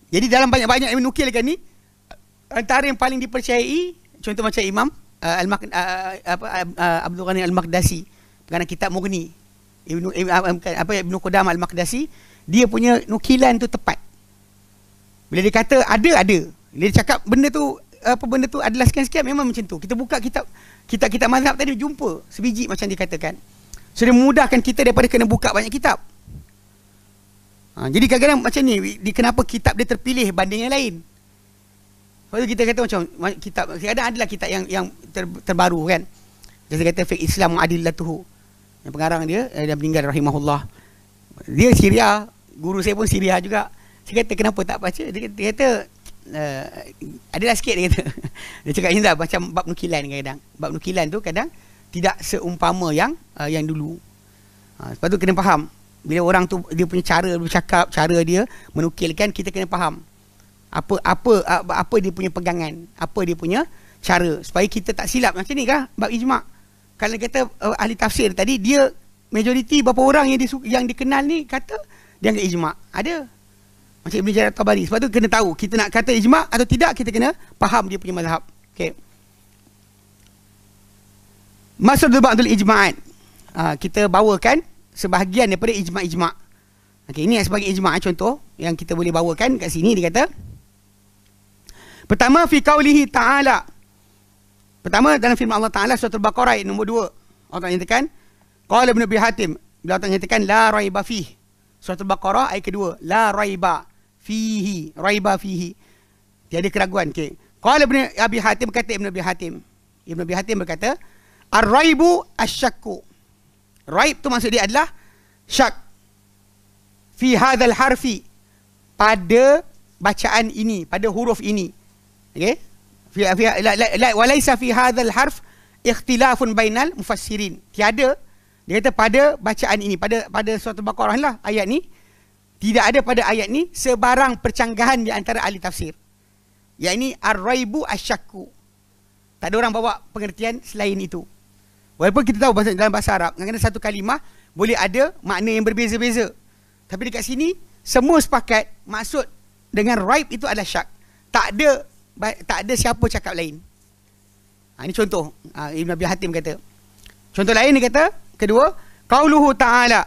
Jadi dalam banyak-banyak yang dinukilkan ni antara yang paling dipercayai contoh macam Imam uh, al uh, apa uh, uh, Abdul Ghani Al-Maqdasi dengan kitab Mughni Ibnu Ibn, uh, um, apa Ibnu Qudamah Al-Maqdasi dia punya nukilan tu tepat. Bila dia kata ada ada, dia cakap benda tu apa benda tu adalah sekian-sekian memang macam tu. Kita buka kitab kita kita mazhab tadi jumpa sebiji macam dikatakan. So dia memudahkan kita daripada kena buka banyak kitab. Ha, jadi kadang-kadang macam ni, di, kenapa kitab dia terpilih banding yang lain? Lepas kita kata macam kitab ada adalah kitab yang yang ter, terbaru kan. Dia kata fiqh Islam Muadillatuhu. Yang pengarang dia eh, dia meninggal rahimahullah. Dia Syria, guru saya pun Syria juga. Saya kata kenapa tak baca? Dia kata, dia kata uh, eh, adalah sikit dia kata. dia cakap Hindah macam bab nukilan kadang. Bab nukilan tu kadang tidak seumpama yang uh, yang dulu. Ha, sebab tu kena faham. Bila orang tu dia punya cara bercakap, cara dia menukilkan kita kena faham apa apa apa dia punya pegangan apa dia punya cara supaya kita tak silap macam ni kah bab ijma kalau kata uh, ahli tafsir tadi dia majoriti berapa orang yang disuk, yang dikenal ni kata dia anggap ijma ada macam Ibn Jarrah Tabari sebab tu kena tahu kita nak kata ijma atau tidak kita kena faham dia punya mazhab okey masa dalam bab ijma'at uh, kita bawakan sebahagian daripada ijma' ijma' okey ini sebagai ijma' contoh yang kita boleh bawakan kat sini dia kata Pertama fi qaulihi ta'ala. Pertama dalam firman Allah Taala surah Al-Baqarah ayat nombor 2. Allah Taala nyatakan qala Ibn Abi Hatim beliau Taala nyatakan la raiba fihi. Surah Al-Baqarah ayat kedua la raiba fihi, raiba fihi. Tiada keraguan ke. Okay. Qala Ibn Abi Hatim kata Ibn Abi Hatim. Ibn Abi Hatim berkata ar-raibu asyakku. Raib tu maksud dia adalah syak fi hadzal harfi pada bacaan ini, pada huruf ini okay fi fi la la, la walaisa fi hadzal harf ikhtilafun bainal mufassirin tiada dia kata pada bacaan ini pada pada surah al-baqarah lah ayat ni tidak ada pada ayat ni sebarang percanggahan di antara ahli tafsir yakni ar-raibu asyakku tak ada orang bawa pengertian selain itu walaupun kita tahu bahasa dalam bahasa arab kena satu kalimah boleh ada makna yang berbeza-beza tapi dekat sini semua sepakat maksud dengan raib itu adalah syak tak ada tak ada siapa cakap lain. Ha, ini contoh ha, Ibn Abi Hatim kata. Contoh lain dia kata, kedua, Qauluhu Ta'ala.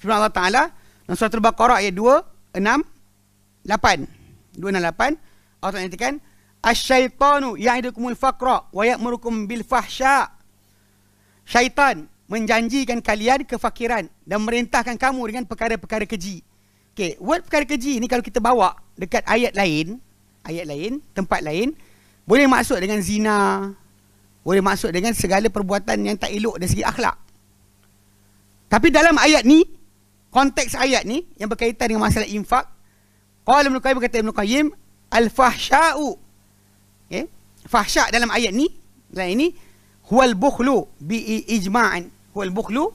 Firman Allah Ta'ala dalam surah Al-Baqarah ayat 2, 6, 8. 2, 6, 8. Allah Ta'ala nyatakan, Asyaitanu ya'idukumul faqra wa ya'murukum bil fahsya. Syaitan menjanjikan kalian kefakiran dan merintahkan kamu dengan perkara-perkara keji. Okay, word perkara keji ni kalau kita bawa dekat ayat lain, ayat lain, tempat lain, boleh masuk dengan zina, boleh masuk dengan segala perbuatan yang tak elok dari segi akhlak. Tapi dalam ayat ni, konteks ayat ni yang berkaitan dengan masalah infak, Qala Ibn Qayyim berkata Ibn Qayyim, Al-fahsya'u. Okay? Fahsya' dalam ayat ni, dalam ayat ni, huwal bukhlu bi ijma'an. Huwal bukhlu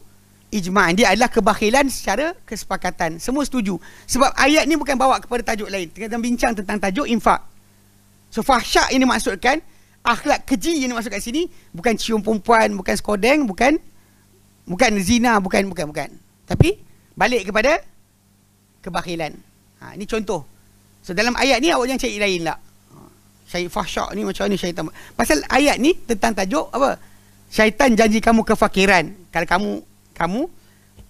ijma' dia adalah kebakhilan secara kesepakatan semua setuju sebab ayat ni bukan bawa kepada tajuk lain kita bincang tentang tajuk infak so fahsyah ini maksudkan akhlak keji yang dimaksudkan sini bukan cium perempuan bukan skodeng bukan bukan zina bukan bukan bukan tapi balik kepada kebakhilan ha, ini contoh so dalam ayat ni awak jangan cari lain lah Syahid fahsyak ni macam mana syaitan Pasal ayat ni tentang tajuk apa Syaitan janji kamu kefakiran Kalau kamu kamu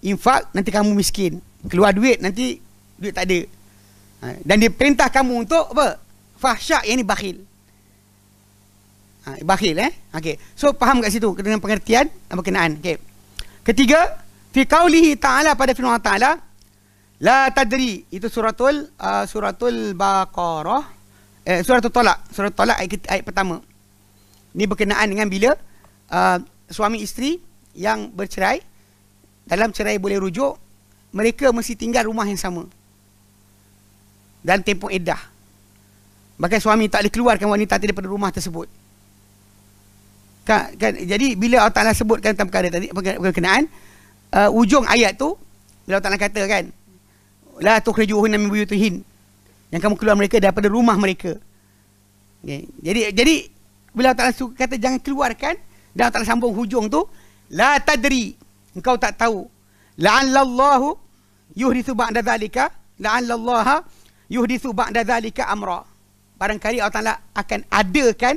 infak nanti kamu miskin keluar duit nanti duit tak ada ha, dan dia perintah kamu untuk apa fahsyak yang ni bakhil ha, bakhil eh okey so faham kat situ dengan pengertian dan berkenaan okey ketiga fi qaulihi ta'ala pada firman Allah ta'ala la tadri itu suratul uh, suratul baqarah eh, suratul talak suratul talak ayat, ayat pertama ini berkenaan dengan bila uh, suami isteri yang bercerai dalam cerai boleh rujuk mereka mesti tinggal rumah yang sama dan tempoh iddah bahkan suami tak boleh keluarkan wanita tadi daripada rumah tersebut kan, kan jadi bila Allah Taala sebutkan tentang perkara tadi berkenaan uh, ujung ayat tu bila Allah Taala kata kan la tukhrijuhunna min buyutihin yang kamu keluar mereka daripada rumah mereka okay. jadi jadi bila Allah Taala kata jangan keluarkan dan Allah Taala sambung hujung tu la tadri engkau tak tahu la'allallahu yuhdithu ba'da zalika la'allallaha yuhdithu ba'da zalika amra barangkali Allah Taala akan adakan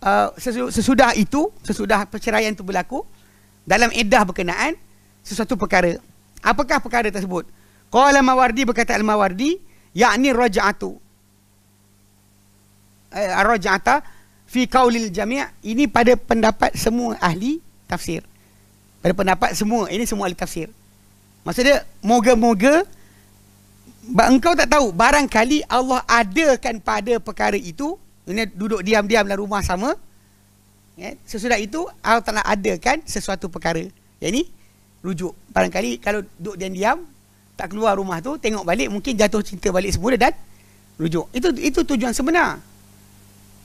uh, sesudah itu sesudah perceraian itu berlaku dalam iddah berkenaan sesuatu perkara apakah perkara tersebut qala mawardi berkata al mawardi yakni raj'atu eh, raj'ata fi qaulil jami' ini pada pendapat semua ahli tafsir ada pendapat semua Ini semua ahli tafsir Maksudnya Moga-moga Engkau tak tahu Barangkali Allah adakan pada perkara itu Ini duduk diam-diam dalam rumah sama ya, Sesudah itu Allah tak nak adakan sesuatu perkara Yang ini Rujuk Barangkali kalau duduk diam-diam Tak keluar rumah tu Tengok balik Mungkin jatuh cinta balik semula dan Rujuk Itu itu tujuan sebenar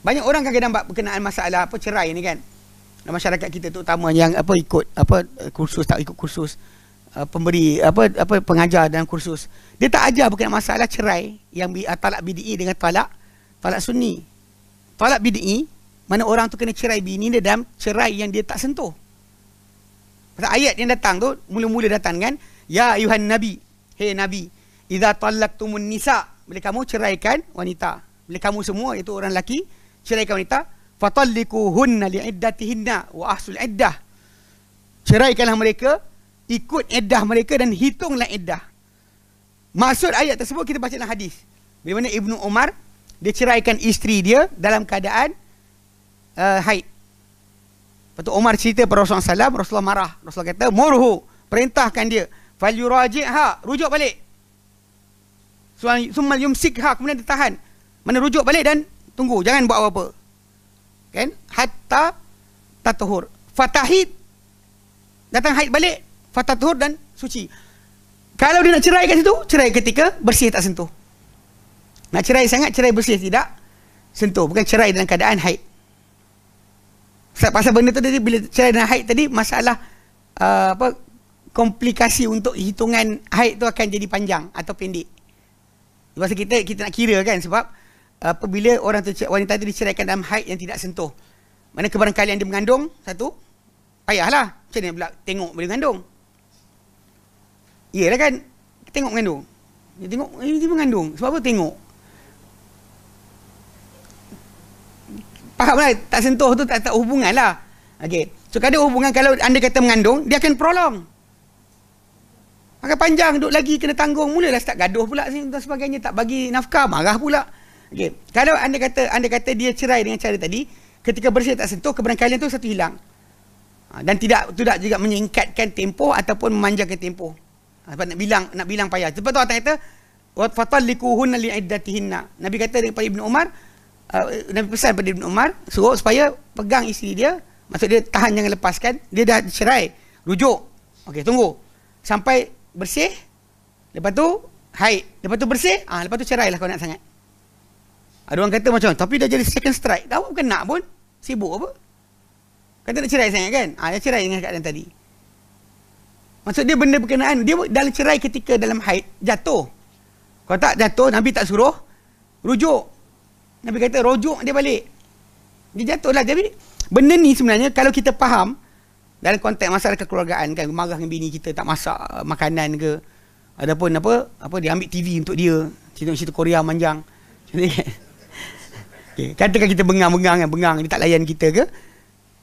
Banyak orang kadang-kadang nampak berkenaan masalah apa cerai ni kan masyarakat kita tu terutama yang apa ikut apa kursus tak ikut kursus uh, pemberi apa apa pengajar dalam kursus dia tak ajar bukan masalah cerai yang bi, uh, talak BDI e dengan talak talak sunni talak BDI e, mana orang tu kena cerai bini dia dalam cerai yang dia tak sentuh Pasal ayat yang datang tu mula-mula datang kan ya ayuhan nabi hey nabi idza talaqtumun nisa bila kamu ceraikan wanita bila kamu semua itu orang lelaki ceraikan wanita fataliku hunna li iddatihinna wa ahsul iddah ceraikanlah mereka ikut iddah mereka dan hitunglah iddah maksud ayat tersebut kita baca dalam hadis bila mana Ibnu Umar dia ceraikan isteri dia dalam keadaan uh, haid Lepas tu Umar cerita pada Rasulullah SAW, Rasulullah marah. Rasulullah kata, murhu, perintahkan dia. Falyu ha, rujuk balik. Sumal yumsik kemudian ditahan. Mana rujuk balik dan tunggu, jangan buat apa-apa kan hatta tatuhur fatahid datang haid balik fatatuhur dan suci kalau dia nak cerai kat situ cerai ketika bersih tak sentuh nak cerai sangat cerai bersih tidak sentuh bukan cerai dalam keadaan haid pasal benda tu tadi bila cerai dan haid tadi masalah uh, apa komplikasi untuk hitungan haid tu akan jadi panjang atau pendek. Sebab kita kita nak kira kan sebab apabila orang tercer- wanita itu diceraikan dalam haid yang tidak sentuh. Mana kebarangkalian dia mengandung, satu, payahlah. Macam mana pula tengok boleh mengandung? Yalah kan, tengok mengandung. Dia tengok, ini dia mengandung. Sebab apa tengok? Faham lah, tak sentuh tu tak, ada hubungan lah. Okay. So ada hubungan kalau anda kata mengandung, dia akan prolong. Akan panjang, duduk lagi kena tanggung. Mulalah start gaduh pula sini dan sebagainya. Tak bagi nafkah, marah pula. Okay, Kalau anda kata anda kata dia cerai dengan cara tadi, ketika bersih tak sentuh keberangkalian tu satu hilang. Ha, dan tidak tidak juga menyingkatkan tempoh ataupun memanjangkan tempoh. Ha, sebab nak bilang nak bilang payah. Sebab tu orang kata wa fatalliquhunna li'iddatihinna. Nabi kata kepada Ibnu Umar uh, Nabi pesan kepada Ibnu Umar suruh supaya pegang isteri dia, maksud dia tahan jangan lepaskan, dia dah cerai, rujuk. Okey, tunggu. Sampai bersih, lepas tu haid, lepas tu bersih, ah ha, lepas tu cerailah kau nak sangat. Ada orang kata macam, tapi dah jadi second strike. Dah bukan nak pun. Sibuk apa? Kata nak cerai sangat kan? Ah, ha, cerai dengan keadaan tadi. Maksud dia benda berkenaan. Dia dalam cerai ketika dalam haid, jatuh. Kalau tak jatuh, Nabi tak suruh. Rujuk. Nabi kata, rujuk dia balik. Dia jatuh lah. Jadi, benda ni sebenarnya, kalau kita faham, dalam konteks masalah kekeluargaan kan, marah dengan bini kita tak masak eh, makanan ke, ataupun apa, apa dia ambil TV untuk dia, cerita-cerita Korea manjang. Contohnya kan? Okay. Katakan kita bengang-bengang kan, bengang, dia tak layan kita ke.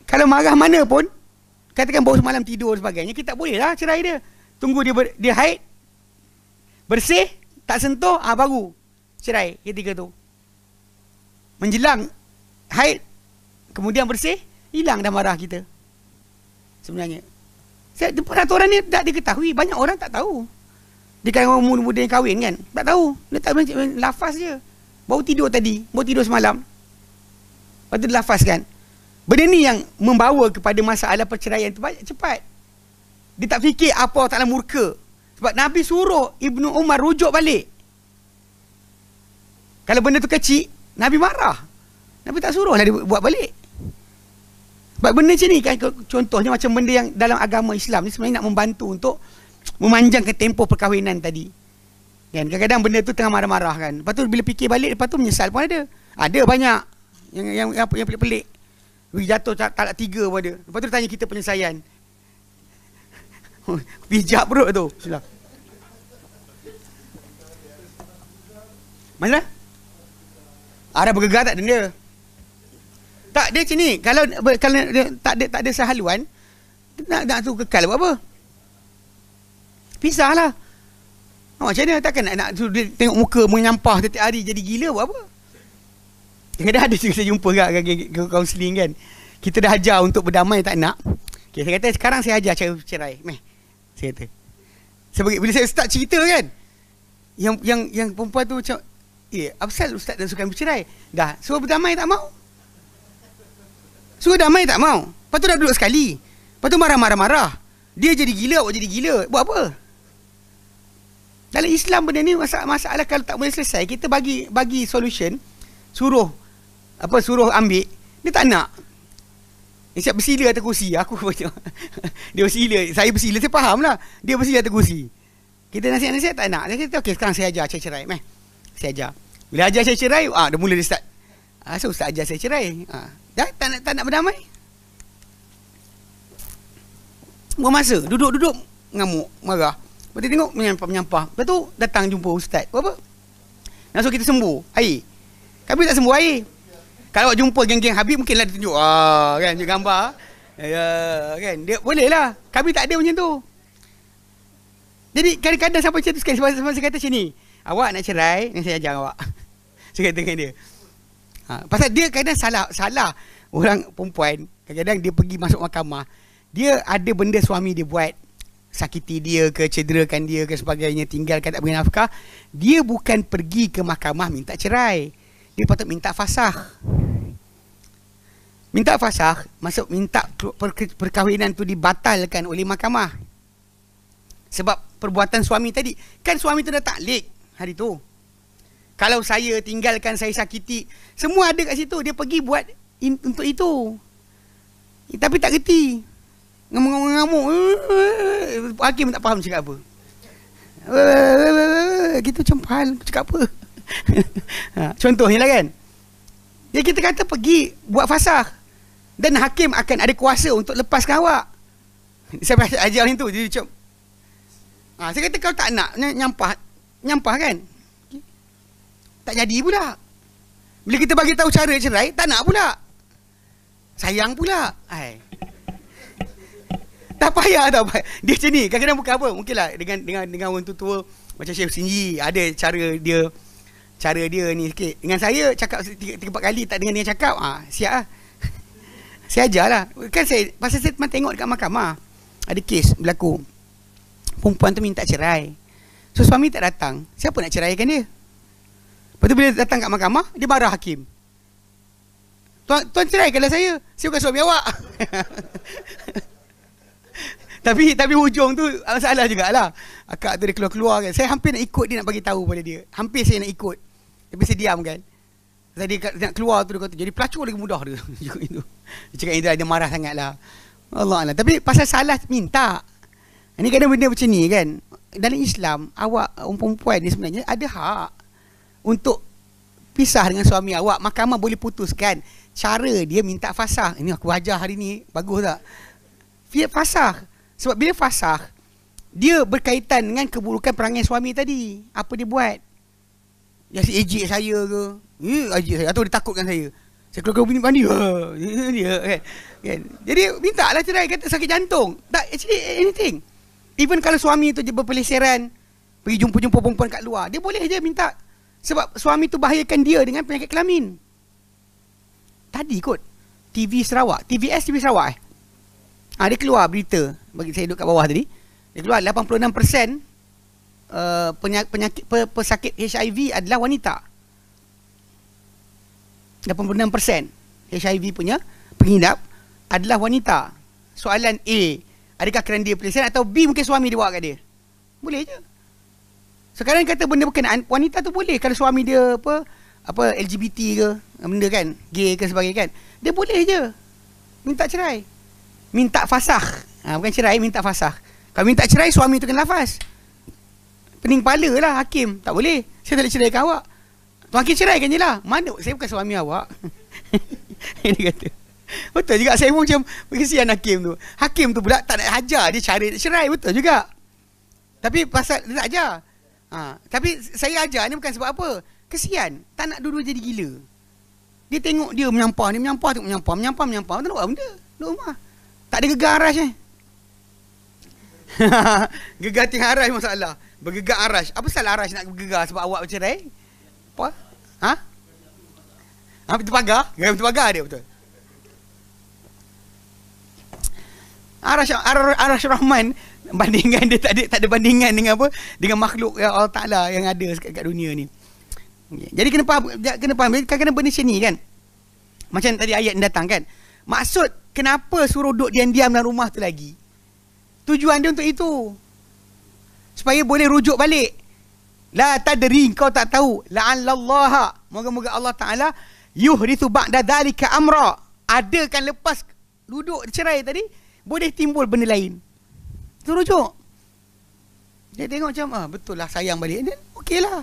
Kalau marah mana pun, katakan bau semalam tidur dan sebagainya, kita tak boleh lah cerai dia. Tunggu dia, ber, dia haid, bersih, tak sentuh, ah baru cerai ketika tu. Menjelang haid, kemudian bersih, hilang dah marah kita. Sebenarnya. Saya, peraturan ni tak diketahui, banyak orang tak tahu. Dia kan orang muda-muda yang kahwin kan, tak tahu. Dia tak boleh lafaz je. Baru tidur tadi, baru tidur semalam. Lepas tu dia lafaz kan. Benda ni yang membawa kepada masalah perceraian tu banyak cepat. Dia tak fikir apa Allah Ta'ala murka. Sebab Nabi suruh Ibnu Umar rujuk balik. Kalau benda tu kecil, Nabi marah. Nabi tak suruh lah dia buat balik. Sebab benda macam ni kan, contohnya macam benda yang dalam agama Islam ni sebenarnya nak membantu untuk memanjangkan tempoh perkahwinan tadi. Kan? Kadang-kadang benda tu tengah marah-marah kan. Lepas tu bila fikir balik lepas tu menyesal pun ada. Ada banyak yang yang yang, yang pelik-pelik. Pergi jatuh tak talak tiga pun ada. Lepas tu tanya kita penyesaian. Pijak perut tu. Silap. Mana? Ada bergegar tak denda? Tak dia sini. Kalau kalau dia, tak ada tak ada sehaluan nak nak tu kekal buat apa? Pisahlah. Oh, macam mana takkan nak, nak tengok muka menyampah setiap hari jadi gila buat apa? Kadang-kadang ada juga saya jumpa kat kaunseling kan. Kita dah ajar untuk berdamai tak nak. Okay, saya kata sekarang saya ajar cara cerai. Meh. Saya kata. Sebab bila saya start cerita kan. Yang yang yang perempuan tu macam eh apasal ustaz dan suka bercerai? Dah. Suruh berdamai tak mau. Suruh damai tak mau. patut dah duduk sekali. patut marah-marah-marah. Dia jadi gila, awak jadi gila. Buat apa? dalam Islam benda ni masalah, masalah kalau tak boleh selesai kita bagi bagi solution suruh apa suruh ambil dia tak nak dia siap bersila atas kursi aku macam dia bersila saya bersila saya faham lah dia bersila atas kursi kita nasihat-nasihat tak nak dia kata ok sekarang saya ajar saya cerai meh saya ajar bila ajar saya cerai ah, dia mula dia start ah, so ustaz ajar saya cerai ah, dah tak nak, tak nak berdamai buang masa duduk-duduk ngamuk marah Lepas tengok menyampah-menyampah. Lepas tu datang jumpa ustaz. Berapa? Nak suruh kita sembuh air. Kami tak sembuh air. Kalau awak jumpa geng-geng Habib mungkinlah dia tunjuk. Ah, kan, tunjuk gambar. Ya, ya, kan? Dia boleh lah. Kami tak ada macam tu. Jadi kadang-kadang sampai macam tu sekali. Sebab saya kata macam Awak nak cerai, ni saya ajar awak. saya kata dengan dia. Ha, pasal dia kadang salah. salah Orang perempuan, kadang-kadang dia pergi masuk mahkamah. Dia ada benda suami dia buat sakiti dia ke cederakan dia ke sebagainya tinggalkan tak bagi nafkah dia bukan pergi ke mahkamah minta cerai dia patut minta fasakh minta fasakh masuk minta perkahwinan tu dibatalkan oleh mahkamah sebab perbuatan suami tadi kan suami tu dah taklik hari tu kalau saya tinggalkan saya sakiti semua ada kat situ dia pergi buat in, untuk itu tapi tak reti Ngamuk-ngamuk eh, eh, eh. Hakim tak faham cakap apa Kita macam pahal cakap apa ha, Contohnya lah kan Ya kita kata pergi buat fasah Dan hakim akan ada kuasa untuk lepaskan awak Siapa ajar ni tu Dia macam ha, Saya kata kau tak nak nyampah Nyampah kan Tak jadi pula Bila kita bagi tahu cara cerai Tak nak pula Sayang pula Hai tak payah tau payah. dia macam ni kadang-kadang bukan apa mungkinlah dengan dengan dengan orang tua macam Syekh Sinji ada cara dia cara dia ni sikit dengan saya cakap tiga, tiga empat kali tak dengan dia cakap ah ha, siap ah saya ajarlah kan saya pasal saya pernah tengok dekat mahkamah ada kes berlaku perempuan tu minta cerai so suami tak datang siapa nak ceraikan dia lepas tu bila datang kat mahkamah dia marah hakim tuan, tuan cerai kalau saya saya bukan suami awak tapi tapi hujung tu ah, masalah jugalah. Akak tu dia keluar-keluar kan. Saya hampir nak ikut dia nak bagi tahu pada dia. Hampir saya nak ikut. Tapi saya diam kan. Tadi nak keluar tu dia kata jadi pelacur lagi mudah dia. Cakap itu. Dia cakap dia marah sangatlah. Allah Allah. Tapi pasal salah minta. Ini kadang benda macam ni kan. Dalam Islam, awak um, perempuan ni sebenarnya ada hak untuk pisah dengan suami awak. Mahkamah boleh putuskan cara dia minta fasah. Ini aku ajar hari ni. Bagus tak? Fiat fasah. Sebab bila fasah Dia berkaitan dengan keburukan perangai suami tadi Apa dia buat Dia asyik ejek saya ke Eh ejek saya Atau dia takutkan saya Saya keluarkan bunyi mandi dia, ha, ya, ya, kan? kan? Jadi minta lah cerai Kata sakit jantung Tak actually anything Even kalau suami tu dia berpeliseran Pergi jumpa-jumpa perempuan kat luar Dia boleh je minta Sebab suami tu bahayakan dia dengan penyakit kelamin Tadi kot TV Sarawak TVS TV Sarawak eh Ah ha, dia keluar berita bagi saya duduk kat bawah tadi. Dia keluar 86% uh, eh, penyakit pesakit HIV adalah wanita. 86% HIV punya penghidap adalah wanita. Soalan A, adakah kerana dia pelesen atau B mungkin suami dia buat kat dia? Boleh je. Sekarang kata benda berkenaan wanita tu boleh kalau suami dia apa apa LGBT ke benda kan, gay ke sebagainya kan. Dia boleh je minta cerai minta fasah. Ha, bukan cerai, minta fasah. Kalau minta cerai, suami tu kena lafaz. Pening kepala lah hakim. Tak boleh. Saya tak boleh cerai kan awak. Tuan hakim cerai kan je lah. Mana? Saya bukan suami awak. Ini kata. Betul juga. Saya pun macam berkesian hakim tu. Hakim tu pula tak nak ajar. Dia cari nak cerai. Betul juga. Tapi pasal dia tak ajar. Ha. Tapi saya ajar ni bukan sebab apa. Kesian. Tak nak dua-dua jadi gila. Dia tengok dia menyampah. Dia menyampah, tengok menyampah. Menyampah, menyampah. Tak nak buat benda. Duduk rumah. Tak ada gegar aras eh. gegar ting aras masalah. Bergegar aras. Apa salah aras nak bergegar sebab awak bercerai? Apa? Ha? Ha, pintu pagar? Gaya pintu pagar dia betul. Arash, ah, Arash, ah, ah, Arash Rahman bandingan dia tak ada, tak ada bandingan dengan apa dengan makhluk yang Allah Taala yang ada dekat, dekat dunia ni. Jadi kena faham kena faham kena benda sini kan. Macam tadi ayat ni datang kan. Maksud kenapa suruh duduk diam-diam dalam rumah tu lagi? Tujuan dia untuk itu. Supaya boleh rujuk balik. La tadri kau tak tahu. Allah Moga-moga Allah Taala yuhrithu ba'da dhalika amra. Adakan lepas duduk cerai tadi boleh timbul benda lain. Tu rujuk. Dia tengok macam ah betul lah sayang balik. Okeylah.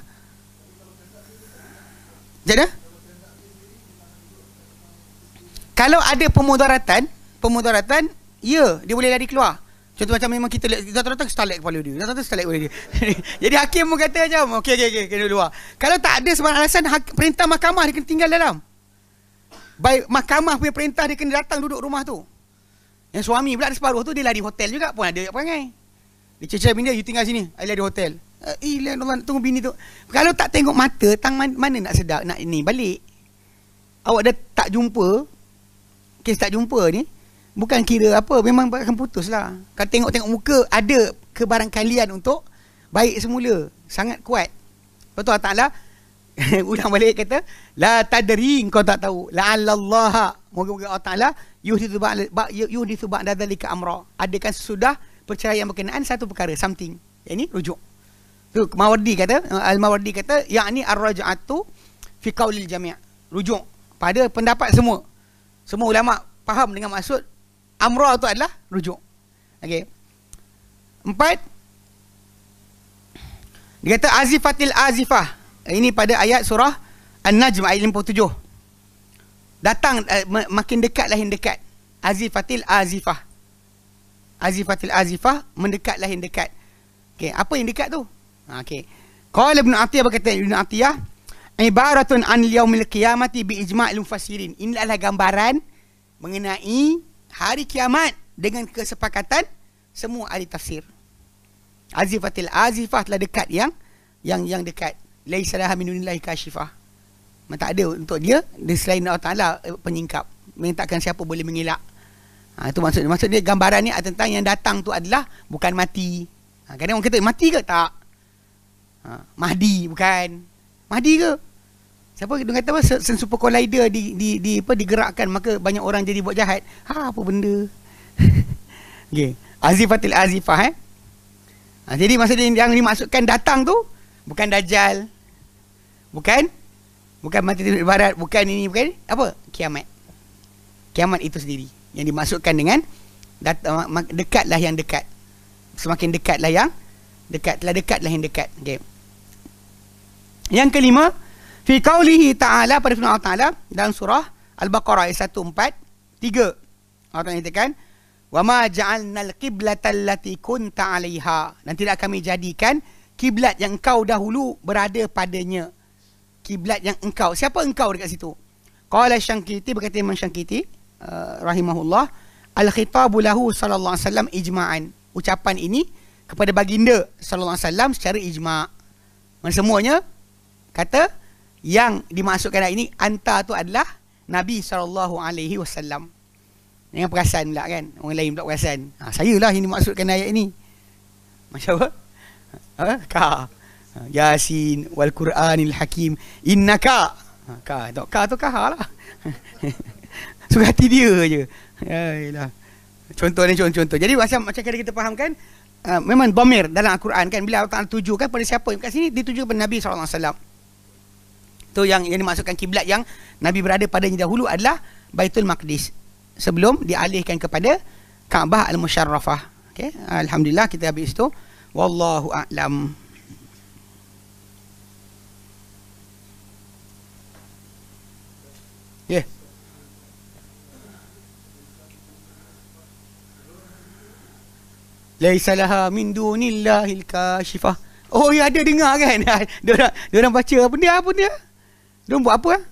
Jadi? kalau ada pemudaratan pemudaratan ya dia boleh lari keluar contoh macam memang kita kita tak tahu kepala dia tak tahu stalek kepala dia jadi hakim pun kata macam okey okey okey kena keluar kalau tak ada sebarang alasan hak, perintah mahkamah dia kena tinggal dalam baik mahkamah punya perintah dia kena datang duduk rumah tu yang suami pula ada separuh tu dia lari hotel juga pun ada apa perangai dia cecah bini dia you tinggal sini I lari hotel Ila eh, eh, Allah tunggu bini tu. Kalau tak tengok mata, tang mana nak sedar nak ini balik. Awak dah tak jumpa, kes tak jumpa ni bukan kira apa memang akan putus lah kalau tengok-tengok muka ada kebarangkalian untuk baik semula sangat kuat lepas tu Ta'ala ulang balik kata la tadri kau tak tahu la allah moga-moga Allah Ta'ala yuhdithu ba'da yuhdithu ba'da dhalika amra adakan percaya perceraian berkenaan satu perkara something yang ni rujuk tu mawardi kata al mawardi kata yakni ar-raj'atu fi qaulil jami' rujuk pada pendapat semua semua ulama faham dengan maksud amrah tu adalah rujuk. Okey. Empat Dia kata azifatil azifah. Ini pada ayat surah An-Najm ayat 57. Datang uh, makin dekat lahir dekat. Azifatil azifah. Azifatil azifah mendekat lahir dekat. Okey, apa yang dekat tu? Ha okey. Qala Ibn Atiyah berkata Ibn Atiyah ibaratun an yaumil qiyamati bi ijma'il mufassirin. Inilah gambaran mengenai hari kiamat dengan kesepakatan semua ahli tafsir. Azifatil azifah telah dekat yang yang yang dekat. Laisa laha min dunillahi kashifah. Memang tak ada untuk dia dia selain Allah Taala eh, penyingkap. Mintakan siapa boleh mengelak. Ha, itu maksud Maksudnya gambaran ni tentang yang datang tu adalah bukan mati. Ha, kadang orang kata mati ke tak? Ha, Mahdi bukan. Mahdi ke? Siapa dia kata apa sen super collider di di di apa digerakkan maka banyak orang jadi buat jahat. Ha apa benda? Okey. Azifatil Azifah eh. Ha, jadi masa yang, yang dimaksudkan datang tu bukan dajal. Bukan bukan mati di barat, bukan ini bukan ini. apa? Kiamat. Kiamat itu sendiri yang dimasukkan dengan dat- dekatlah yang dekat. Semakin dekatlah yang dekat telah dekatlah yang dekat. Okey. Yang kelima, fi qaulihi ta'ala pada firman Allah Ta'ala dalam surah Al-Baqarah ayat 143. Allah Ta'ala katakan, "Wa ma ja'alnal qiblatal lati kunta 'alayha." Nanti tidak lah kami jadikan kiblat yang engkau dahulu berada padanya. Kiblat yang engkau. Siapa engkau dekat situ? Qala Syangkiti berkata Imam Syangkiti uh, eh, rahimahullah, "Al-khitabu lahu sallallahu alaihi wasallam ijma'an." Ucapan ini kepada baginda sallallahu alaihi wasallam secara ijma'. Mana semuanya kata yang dimasukkan ayat ini anta tu adalah Nabi sallallahu alaihi wasallam. Dengan perasan pula kan. Orang lain pula perasan. Ha, saya lah yang dimaksudkan ayat ini. Macam apa? Ha? ha ka. Ha, Yasin wal Quranil Hakim innaka. Ha, ka. Tok ka tu ka ha lah. Suka hati dia je. Ayolah. Ya, contoh ni contoh-contoh. Jadi macam macam kita kita fahamkan uh, memang bomir dalam Al-Quran kan bila Allah Taala tujukan pada siapa? Kat sini dituju kepada Nabi saw itu yang yang dimaksudkan kiblat yang Nabi berada padanya dahulu adalah Baitul Maqdis sebelum dialihkan kepada Kaabah Al-Musharrafah. Okey, alhamdulillah kita habis itu. Wallahu a'lam. Yeah. Laisa laha min dunillahi al-kashifah. Oh, ya ada dengar kan? Dia orang baca apa dia apa dia? Dia buat apa? Eh?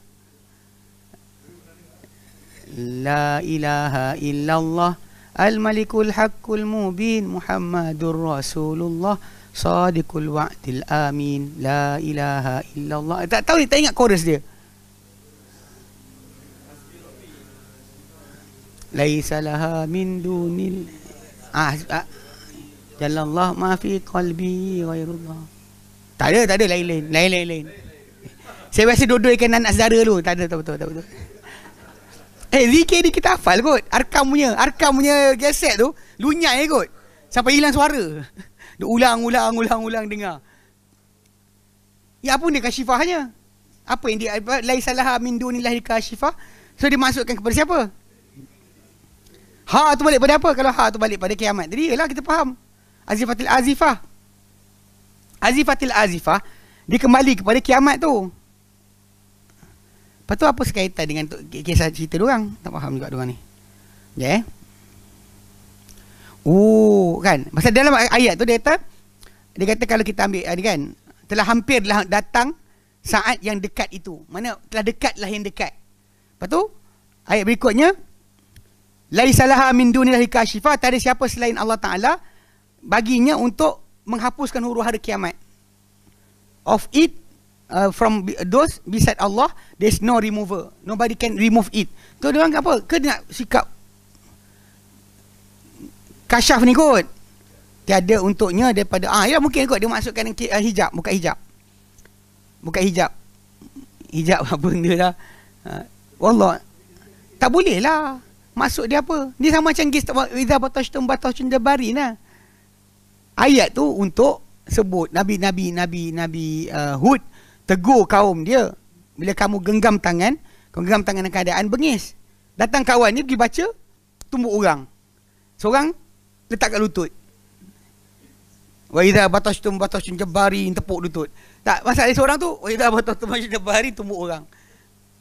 La ilaha illallah Al-Malikul Hakkul Mubin Muhammadur Rasulullah Sadiqul Wa'til Amin La ilaha illallah eh, Tak tahu ni, tak ingat chorus dia Laisa laha min dunil ah, ah. Jalallah ma fi qalbi ghairullah Tak ada, tak ada, lain-lain Lain-lain saya biasa dua-dua ikan anak saudara tu. Tak ada, tak betul, tak betul. Eh, zikir ni kita hafal kot. Arkam punya, arkam punya gaset tu, lunyai eh kot. Sampai hilang suara. Dia ulang, ulang, ulang, ulang dengar. Ya, apa ni kasyifahnya? Apa yang dia, lai salah min dunilah kasyifah. So, dia masukkan kepada siapa? Ha tu balik pada apa? Kalau ha tu balik pada kiamat. Jadi, ialah kita faham. Azifatil Azifah. Azifatil Azifah, dia kembali kepada kiamat tu. Lepas tu apa sekaitan dengan kisah cerita orang Tak faham juga diorang ni. Ya. Yeah. Oh, kan. Masa dalam ayat tu dia kata dia kata kalau kita ambil ah, ni kan, telah hampir telah datang saat yang dekat itu. Mana telah dekatlah yang dekat. Lepas tu ayat berikutnya laisalaha min dunillahi kashifa, tak ada siapa selain Allah Taala baginya untuk menghapuskan huru-hara kiamat. Of it uh, from those beside Allah there's no remover nobody can remove it ke dia apa ke nak sikap kasyaf ni kot tiada untuknya daripada ah ya mungkin kot dia masukkan uh, hijab bukan hijab bukan hijab hijab apa benda lah uh, wallah tak boleh lah masuk dia apa ni sama macam gis iza batashtum batashun jabari lah ayat tu untuk sebut nabi nabi nabi nabi uh, hud tegur kaum dia bila kamu genggam tangan kau genggam tangan dalam keadaan bengis datang kawan ni pergi baca tumbuk orang seorang letak kat lutut wa idza batashtum batashun jabari tepuk lutut tak masalah seorang tu wa idza batashtum batashun jabari tumbuk orang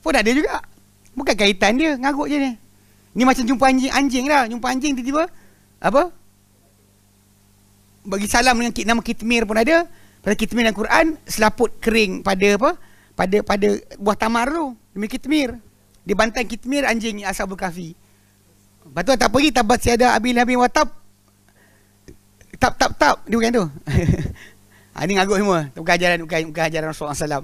pun ada juga bukan kaitan dia ngaruk je ni ni macam jumpa anjing anjing lah jumpa anjing tiba-tiba apa bagi salam dengan nama kitmir pun ada pada kitmir dan Quran selaput kering pada apa? Pada pada buah tamar tu. Demi kitmir. Di bantan kitmir anjing asal berkafi. Batu tak pergi tabat siada abil habi watab. Tap tap tap dia bukan tu. ha, ah, ini ngagut semua. Itu bukan ajaran bukan, bukan ajaran Rasulullah SAW.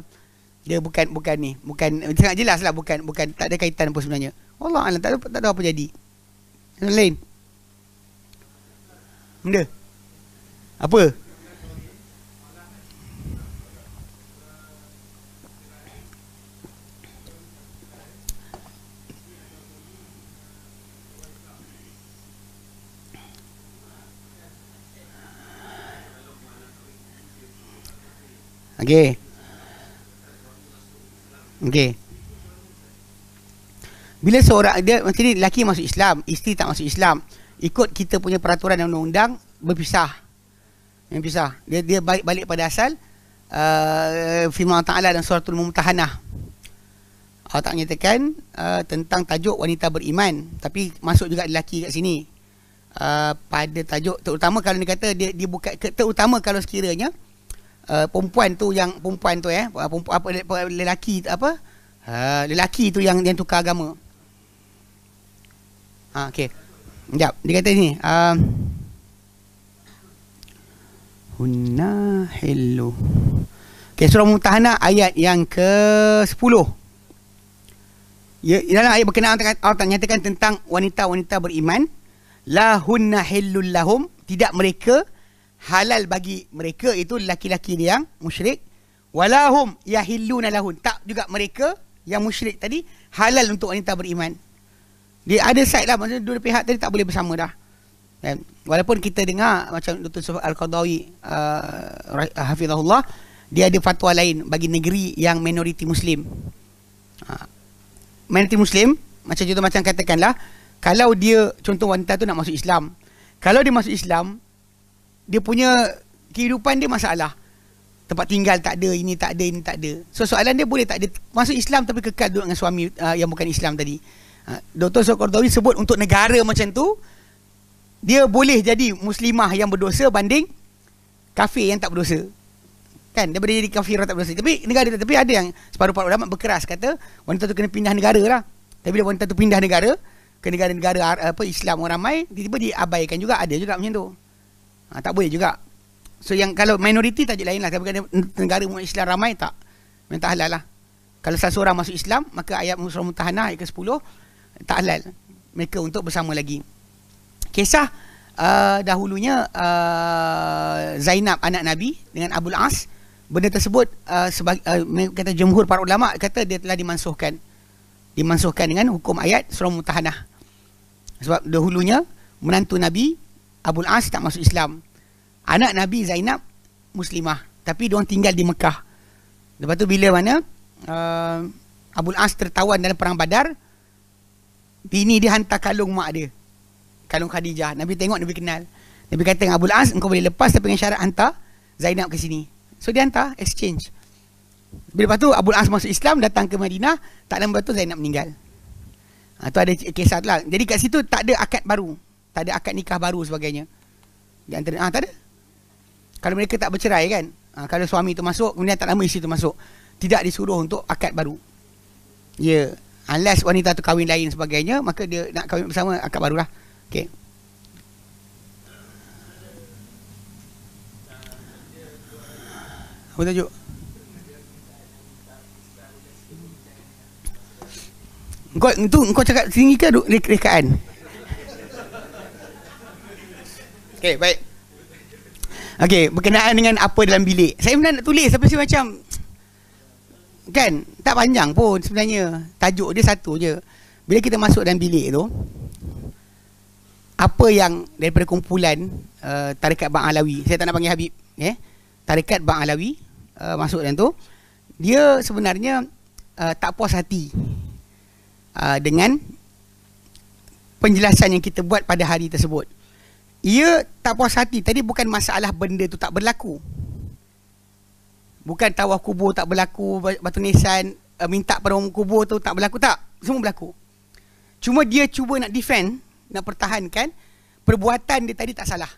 Dia bukan bukan ni, bukan sangat jelas lah bukan bukan tak ada kaitan pun sebenarnya. Allah alam tak ada, apa jadi. Yang lain. Benda. Apa? Okay, okay. Bila seorang dia macam ni laki masuk Islam, isteri tak masuk Islam, ikut kita punya peraturan dan undang-undang berpisah. Yang pisah. Dia dia balik balik pada asal uh, firman Ta'ala dan suratul mumtahanah. Allah tak nyatakan uh, eh, tentang tajuk wanita beriman tapi masuk juga lelaki kat sini. Uh, pada tajuk terutama kalau dia kata dia dia buka terutama kalau sekiranya uh, perempuan tu yang perempuan tu eh perempuan apa lelaki apa uh, lelaki tu yang yang tukar agama ha okey jap dia kata ni a uh, um, hunna hello okey surah mutahana ayat yang ke 10 Ya, dalam ayat berkenaan dengan Allah Ta'ala nyatakan tentang wanita-wanita beriman. La hunna lahum. Tidak mereka halal bagi mereka itu lelaki-lelaki ni yang musyrik walahum yahilluna lahun tak juga mereka yang musyrik tadi halal untuk wanita beriman dia ada side lah maksudnya dua pihak tadi tak boleh bersama dah dan walaupun kita dengar macam Dr. Sufat Al-Qadawi uh, uh, Hafizahullah dia ada fatwa lain bagi negeri yang minoriti muslim uh, minoriti muslim macam contoh macam katakanlah kalau dia contoh wanita tu nak masuk Islam kalau dia masuk Islam dia punya kehidupan dia masalah. Tempat tinggal tak ada, ini tak ada, ini tak ada. So soalan dia boleh tak dia masuk Islam tapi kekal duduk dengan suami uh, yang bukan Islam tadi. Uh, Dr. Sokordawi sebut untuk negara macam tu dia boleh jadi muslimah yang berdosa banding kafir yang tak berdosa. Kan? Dia boleh jadi kafir tak berdosa. Tapi negara tapi ada yang separuh para ulama berkeras kata wanita tu kena pindah negara lah. Tapi bila wanita tu pindah negara ke negara-negara apa Islam orang ramai tiba-tiba diabaikan juga ada juga macam tu ha, Tak boleh juga So yang kalau minoriti tajuk lain lah Kalau negara umat Islam ramai tak Memang tak halal lah Kalau salah seorang masuk Islam Maka ayat surah mutahana ayat ke-10 Tak halal Mereka untuk bersama lagi Kisah uh, dahulunya uh, Zainab anak Nabi Dengan Abu As Benda tersebut uh, sebagai, uh, Kata jemhur para ulama Kata dia telah dimansuhkan Dimansuhkan dengan hukum ayat surah mutahana Sebab dahulunya Menantu Nabi Abu As tak masuk Islam. Anak Nabi Zainab Muslimah. Tapi dia tinggal di Mekah. Lepas tu bila mana uh, Abu As tertawan dalam perang Badar, bini dia hantar kalung mak dia. Kalung Khadijah. Nabi tengok Nabi kenal. Nabi kata dengan Abu As, engkau boleh lepas tapi dengan syarat hantar Zainab ke sini. So dia hantar exchange. Bila lepas tu Abu As masuk Islam datang ke Madinah, tak lama lepas tu Zainab meninggal. Ha, tu ada kisah tu lah. Jadi kat situ tak ada akad baru tak ada akad nikah baru sebagainya di antara ah tak ada kalau mereka tak bercerai kan ah, kalau suami tu masuk kemudian tak nama isteri tu masuk tidak disuruh untuk akad baru ya yeah. unless wanita tu kahwin lain sebagainya maka dia nak kahwin bersama akad barulah Okay. Apa tajuk? Kau itu kau cakap tinggi ke rekaan? Rik- Okay baik Okay berkenaan dengan apa dalam bilik Saya sebenarnya nak tulis tapi saya macam Kan tak panjang pun sebenarnya Tajuk dia satu je Bila kita masuk dalam bilik tu Apa yang daripada kumpulan uh, Tarikat Bang Alawi Saya tak nak panggil Habib eh? Tarikat Bang Alawi uh, Masuk dalam tu Dia sebenarnya uh, tak puas hati uh, Dengan Penjelasan yang kita buat pada hari tersebut ia tak puas hati tadi bukan masalah benda tu tak berlaku bukan tawaf kubur tak berlaku batu nisan eh, minta pada orang kubur tu tak berlaku tak semua berlaku cuma dia cuba nak defend nak pertahankan perbuatan dia tadi tak salah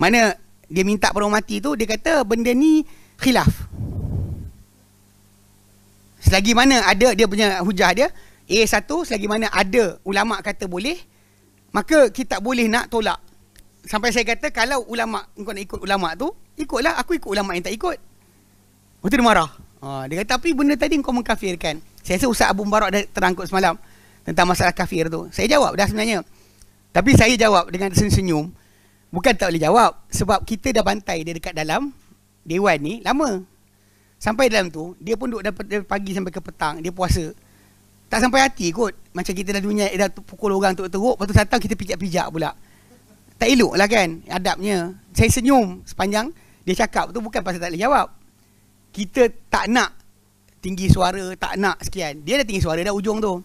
mana dia minta pada orang mati tu dia kata benda ni khilaf selagi mana ada dia punya hujah dia A1 selagi mana ada ulama kata boleh maka kita boleh nak tolak sampai saya kata kalau ulama kau nak ikut ulama tu ikutlah aku ikut ulama yang tak ikut waktu dia marah ha, dia kata tapi benda tadi kau mengkafirkan saya rasa Ustaz Abu Mubarak dah terangkut semalam tentang masalah kafir tu saya jawab dah sebenarnya tapi saya jawab dengan senyum-senyum bukan tak boleh jawab sebab kita dah bantai dia dekat dalam dewan ni lama sampai dalam tu dia pun duduk dari pagi sampai ke petang dia puasa tak sampai hati kot. Macam kita dah dunia dah pukul orang teruk-teruk, lepas tu datang kita pijak-pijak pula. Tak elok lah kan, adabnya. Saya senyum sepanjang dia cakap tu bukan pasal tak boleh jawab. Kita tak nak tinggi suara, tak nak sekian. Dia dah tinggi suara dah ujung tu.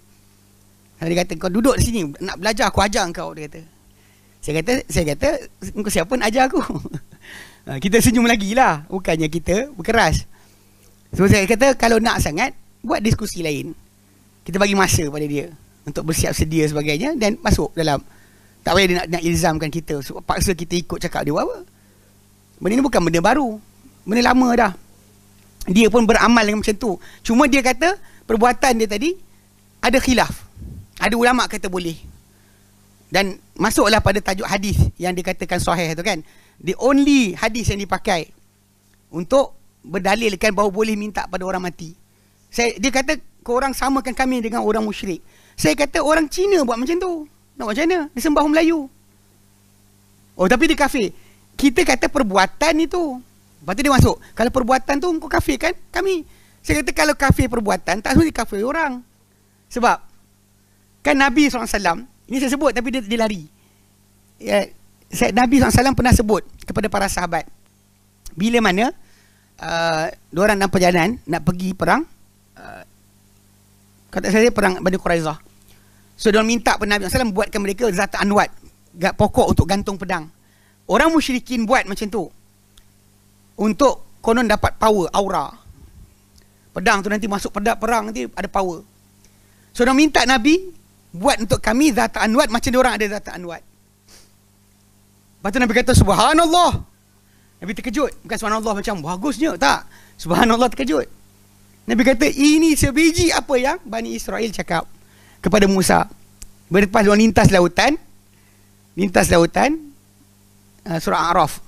Dia kata, kau duduk di sini, nak belajar, aku ajar kau, dia kata. Saya kata, saya kata, kau siapa nak ajar aku? Ha, kita senyum lagi lah, bukannya kita berkeras. So, saya kata, kalau nak sangat, buat diskusi lain kita bagi masa pada dia untuk bersiap sedia sebagainya dan masuk dalam tak payah dia nak, nak ilzamkan kita sebab paksa kita ikut cakap dia apa benda ni bukan benda baru benda lama dah dia pun beramal dengan macam tu cuma dia kata perbuatan dia tadi ada khilaf ada ulama kata boleh dan masuklah pada tajuk hadis yang dikatakan sahih tu kan the only hadis yang dipakai untuk berdalilkan bahawa boleh minta pada orang mati saya dia kata korang samakan kami dengan orang musyrik. Saya kata orang Cina buat macam tu. Nak buat macam mana? Dia sembah Melayu. Oh tapi dia kafir. Kita kata perbuatan itu. Lepas dia masuk. Kalau perbuatan tu kau kafir kan? Kami. Saya kata kalau kafir perbuatan tak mesti kafir orang. Sebab kan Nabi SAW ini saya sebut tapi dia, dia lari. Ya, Nabi SAW pernah sebut kepada para sahabat bila mana uh, orang dalam perjalanan nak pergi perang Kata saya perang Bani Quraizah. So dia minta pada Nabi SAW buatkan mereka zat anwat. Pokok untuk gantung pedang. Orang musyrikin buat macam tu. Untuk konon dapat power, aura. Pedang tu nanti masuk pedang perang nanti ada power. So dia minta Nabi buat untuk kami zat anwat macam dia orang ada zat anwat. Lepas tu Nabi kata subhanallah. Nabi terkejut. Bukan subhanallah macam bagusnya. Tak. Subhanallah terkejut. Nabi kata ini sebiji apa yang Bani Israel cakap kepada Musa. Berlepas dia lintas lautan. Lintas lautan. Uh, surah Araf.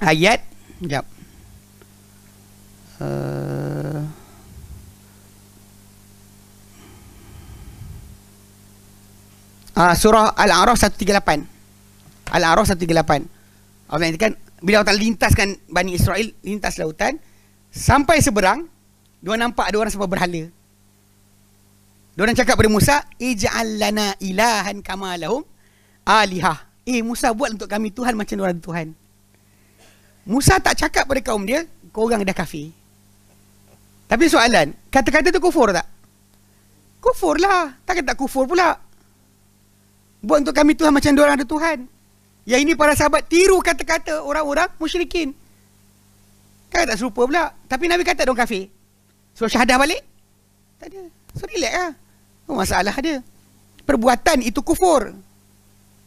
Ayat. Sekejap. Uh, uh, surah Al-A'raf 138. Al-A'raf 138. Allah kan bila Allah lintaskan Bani Israel lintas lautan sampai seberang dia nampak ada orang sebab berhala. Dia orang cakap pada Musa, "Ij'al lana ilahan kama lahum aliha." Eh Musa buat untuk kami Tuhan macam dia orang Tuhan. Musa tak cakap pada kaum dia, kau orang dah kafir. Tapi soalan, kata-kata tu kufur tak? Kufur lah. Tak kata kufur pula. Buat untuk kami Tuhan macam dia orang ada Tuhan. Ya ini para sahabat tiru kata-kata orang-orang musyrikin. Kan tak serupa pula. Tapi Nabi kata dong kafir. So syahadah balik? Tak ada. So relax lah. Oh, masalah ada. Perbuatan itu kufur.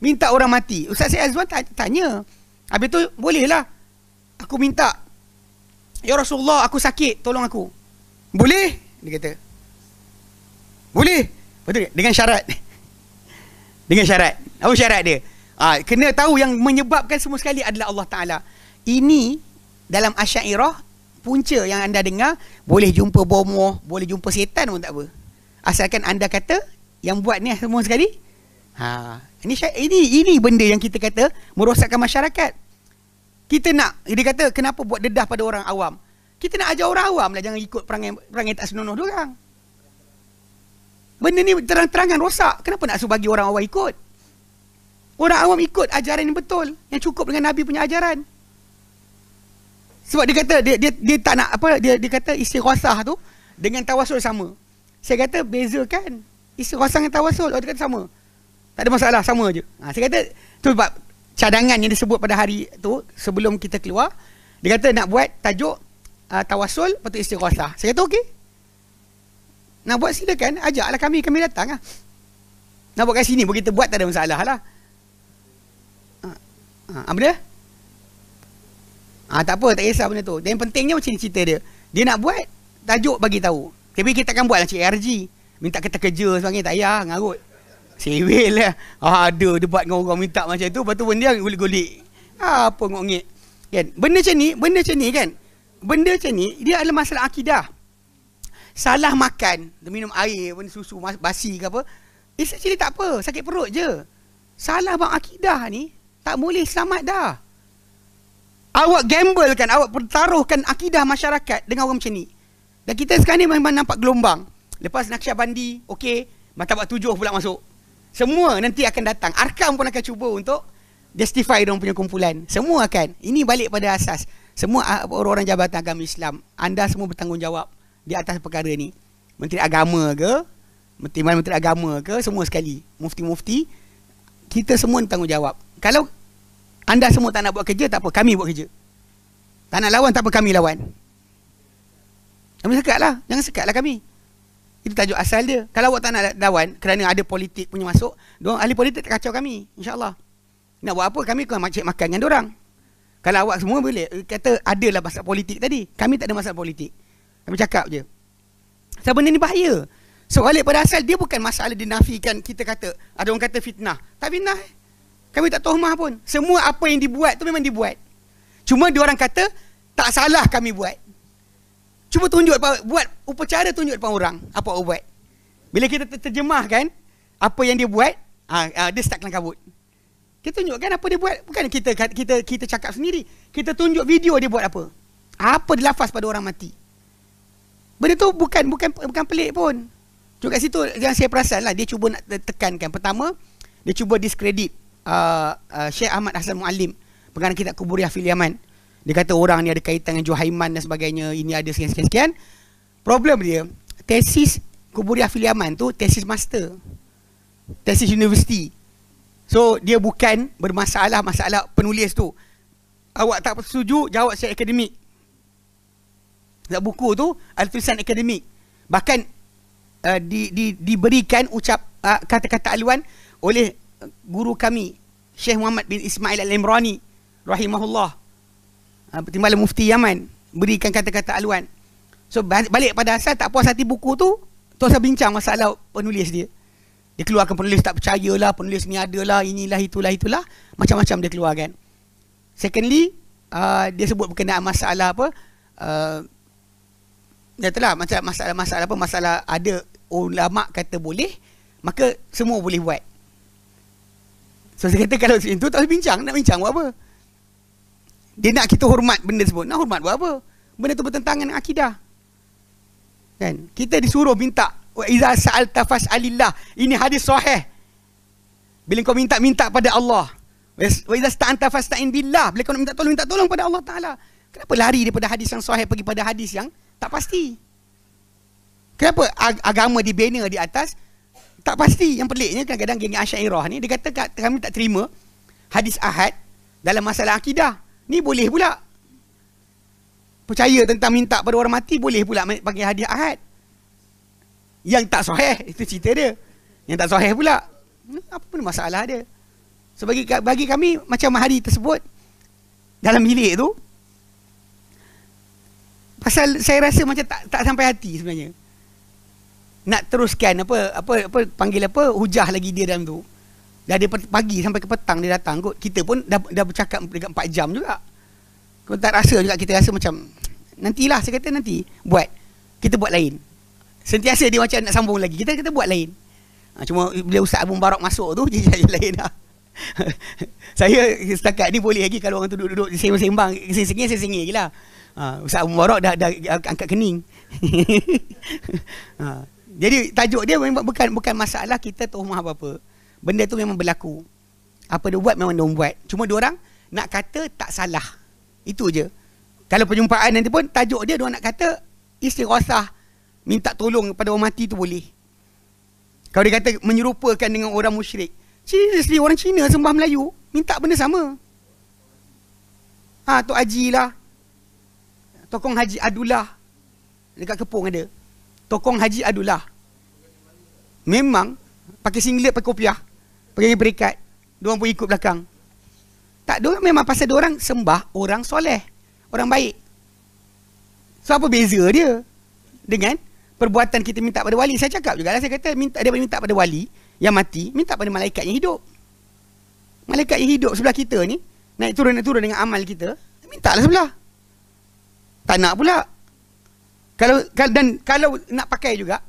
Minta orang mati. Ustaz Syed Azwan tanya. Habis tu boleh lah. Aku minta. Ya Rasulullah aku sakit. Tolong aku. Boleh? Dia kata. Boleh. Betul dengan syarat. dengan syarat. Apa syarat dia? Ah, kena tahu yang menyebabkan semua sekali adalah Allah Taala. Ini dalam asy'ariyah punca yang anda dengar boleh jumpa bomoh, boleh jumpa setan pun tak apa. Asalkan anda kata yang buat ni semua sekali. Ha, ini ini ini benda yang kita kata merosakkan masyarakat. Kita nak dia kata kenapa buat dedah pada orang awam? Kita nak ajar orang awam lah jangan ikut perangai perangai tak senonoh dia orang. Benda ni terang-terangan rosak. Kenapa nak suruh bagi orang awam ikut? Orang awam ikut ajaran yang betul. Yang cukup dengan Nabi punya ajaran. Sebab dia kata dia, dia dia tak nak apa dia dia kata istighosah tu dengan tawasul sama. Saya kata beza kan? Istighosah dengan tawasul orang kata sama. Tak ada masalah sama aje. Ha, saya kata tu sebab cadangan yang disebut pada hari tu sebelum kita keluar dia kata nak buat tajuk uh, tawasul patut istighosah. Saya kata okey. Nak buat sini silakan ajaklah kami kami datanglah. Nak buat kat sini pun kita buat tak ada masalah lah. Ha, ha, apa dia? Ah tak apa, tak kisah benda tu. yang pentingnya macam ni cerita dia. Dia nak buat tajuk bagi tahu. Tapi kita akan buatlah cik RG. Minta kita kerja sebagainya tak payah ngarut. Sewel lah. Ah, ada debat dengan orang minta macam tu, lepas tu benda yang gulik-gulik. Ah, apa ngok-ngik. Kan? Benda macam ni, benda macam ni kan. Benda macam ni dia adalah masalah akidah. Salah makan, minum air, benda susu basi ke apa. Isteri sebenarnya tak apa, sakit perut je. Salah bang akidah ni, tak boleh selamat dah. Awak gamble kan Awak pertaruhkan akidah masyarakat Dengan orang macam ni Dan kita sekarang ni memang nampak gelombang Lepas nak Naksya Bandi Okey Matabat tujuh pula masuk Semua nanti akan datang Arkam pun akan cuba untuk Justify orang punya kumpulan Semua akan Ini balik pada asas Semua orang-orang jabatan agama Islam Anda semua bertanggungjawab Di atas perkara ni Menteri agama ke Menteri, Menteri agama ke Semua sekali Mufti-mufti Kita semua bertanggungjawab Kalau anda semua tak nak buat kerja, tak apa. Kami buat kerja. Tak nak lawan, tak apa. Kami lawan. Kami sekatlah. Jangan sekatlah kami. Itu tajuk asal dia. Kalau awak tak nak lawan kerana ada politik punya masuk, dia ahli politik tak kacau kami. InsyaAllah. Nak buat apa? Kami kena cek makan dengan orang. Kalau awak semua boleh, eh, kata adalah masalah politik tadi. Kami tak ada masalah politik. Kami cakap je. Sebab benda ni bahaya. So, balik pada asal, dia bukan masalah dinafikan kita kata, ada orang kata fitnah. Tak fitnah. Eh? Kami tak tohmah pun. Semua apa yang dibuat tu memang dibuat. Cuma dia orang kata tak salah kami buat. Cuba tunjuk buat upacara tunjuk depan orang apa orang buat. Bila kita terjemahkan apa yang dia buat, ah, dia start kelang kabut. Kita tunjukkan apa dia buat. Bukan kita kita kita cakap sendiri. Kita tunjuk video dia buat apa. Apa dia lafaz pada orang mati. Benda tu bukan bukan bukan pelik pun. Cuma kat situ yang saya perasan lah. Dia cuba nak tekankan. Pertama, dia cuba discredit uh, uh Syekh Ahmad Hasan Muallim pengarang kitab Kuburiyah Fil Yaman. Dia kata orang ni ada kaitan dengan Johaiman dan sebagainya, ini ada sekian-sekian. Problem dia, tesis Kuburiyah Fil Yaman tu tesis master. Tesis universiti. So dia bukan bermasalah masalah penulis tu. Awak tak setuju jawab saya akademik. Dalam buku tu ada tulisan akademik. Bahkan uh, di, di, diberikan ucap uh, kata-kata aluan oleh guru kami Syekh Muhammad bin Ismail Al-Imrani rahimahullah ha, Pertimbalan Mufti Yaman berikan kata-kata aluan. So balik pada asal tak puas hati buku tu, tu saya bincang masalah penulis dia. Dia keluarkan penulis tak percaya lah, penulis ni ada adalah, inilah itulah itulah, macam-macam dia keluarkan. Secondly, uh, dia sebut berkenaan masalah apa? Uh, ya telah macam masalah-masalah apa masalah ada ulama kata boleh, maka semua boleh buat. So saya kata kalau macam tu tak bincang Nak bincang buat apa Dia nak kita hormat benda tersebut Nak hormat buat apa Benda tu bertentangan dengan akidah Kan Kita disuruh minta Wa iza sa'al tafas alillah Ini hadis sahih Bila kau minta-minta pada Allah Wa iza sta'an tafas ta'in billah Bila kau nak minta tolong Minta tolong pada Allah Ta'ala Kenapa lari daripada hadis yang sahih Pergi pada hadis yang tak pasti Kenapa agama dibina di atas tak pasti yang peliknya kadang-kadang geng Asyairah ni dia kata kami tak terima hadis ahad dalam masalah akidah ni boleh pula percaya tentang minta pada orang mati boleh pula pakai hadis ahad yang tak sahih itu cerita dia yang tak sahih pula hmm, apa pun masalah dia so bagi, bagi kami macam hari tersebut dalam bilik tu pasal saya rasa macam tak tak sampai hati sebenarnya nak teruskan apa apa apa panggil apa hujah lagi dia dalam tu. dah Dari pagi sampai ke petang dia datang kot. Kita pun dah dah bercakap dekat 4 jam juga. Kau tak rasa juga kita rasa macam nantilah saya kata nanti buat. Kita buat lain. Sentiasa dia macam nak sambung lagi. Kita kita buat lain. Ha, cuma bila Ustaz Abu Barak masuk tu dia jadi lain lah. saya setakat ni boleh lagi kalau orang tu duduk-duduk sembang-sembang. Sesingir, sesingir je lah. Ha, Ustaz Abu Barak dah, dah angkat kening. ha. Jadi tajuk dia memang bukan bukan masalah kita tuhmah apa-apa. Benda tu memang berlaku. Apa dia buat memang dia buat. Cuma dia orang nak kata tak salah. Itu je. Kalau perjumpaan nanti pun tajuk dia dia nak kata istighosah minta tolong pada orang mati tu boleh. Kalau dia kata menyerupakan dengan orang musyrik. Seriously orang Cina sembah Melayu minta benda sama. Ha tu Haji lah. Tokong Haji Adullah dekat kepong ada. Tokong Haji Adullah. Memang pakai singlet pakai kopiah, pakai berikat. Diorang pun ikut belakang. Tak ada memang pasal dia orang sembah orang soleh, orang baik. So apa beza dia dengan perbuatan kita minta pada wali? Saya cakap juga lah saya kata minta dia minta pada wali yang mati, minta pada malaikat yang hidup. Malaikat yang hidup sebelah kita ni naik turun naik turun dengan amal kita, minta lah sebelah. Tak nak pula. Kalau dan kalau nak pakai juga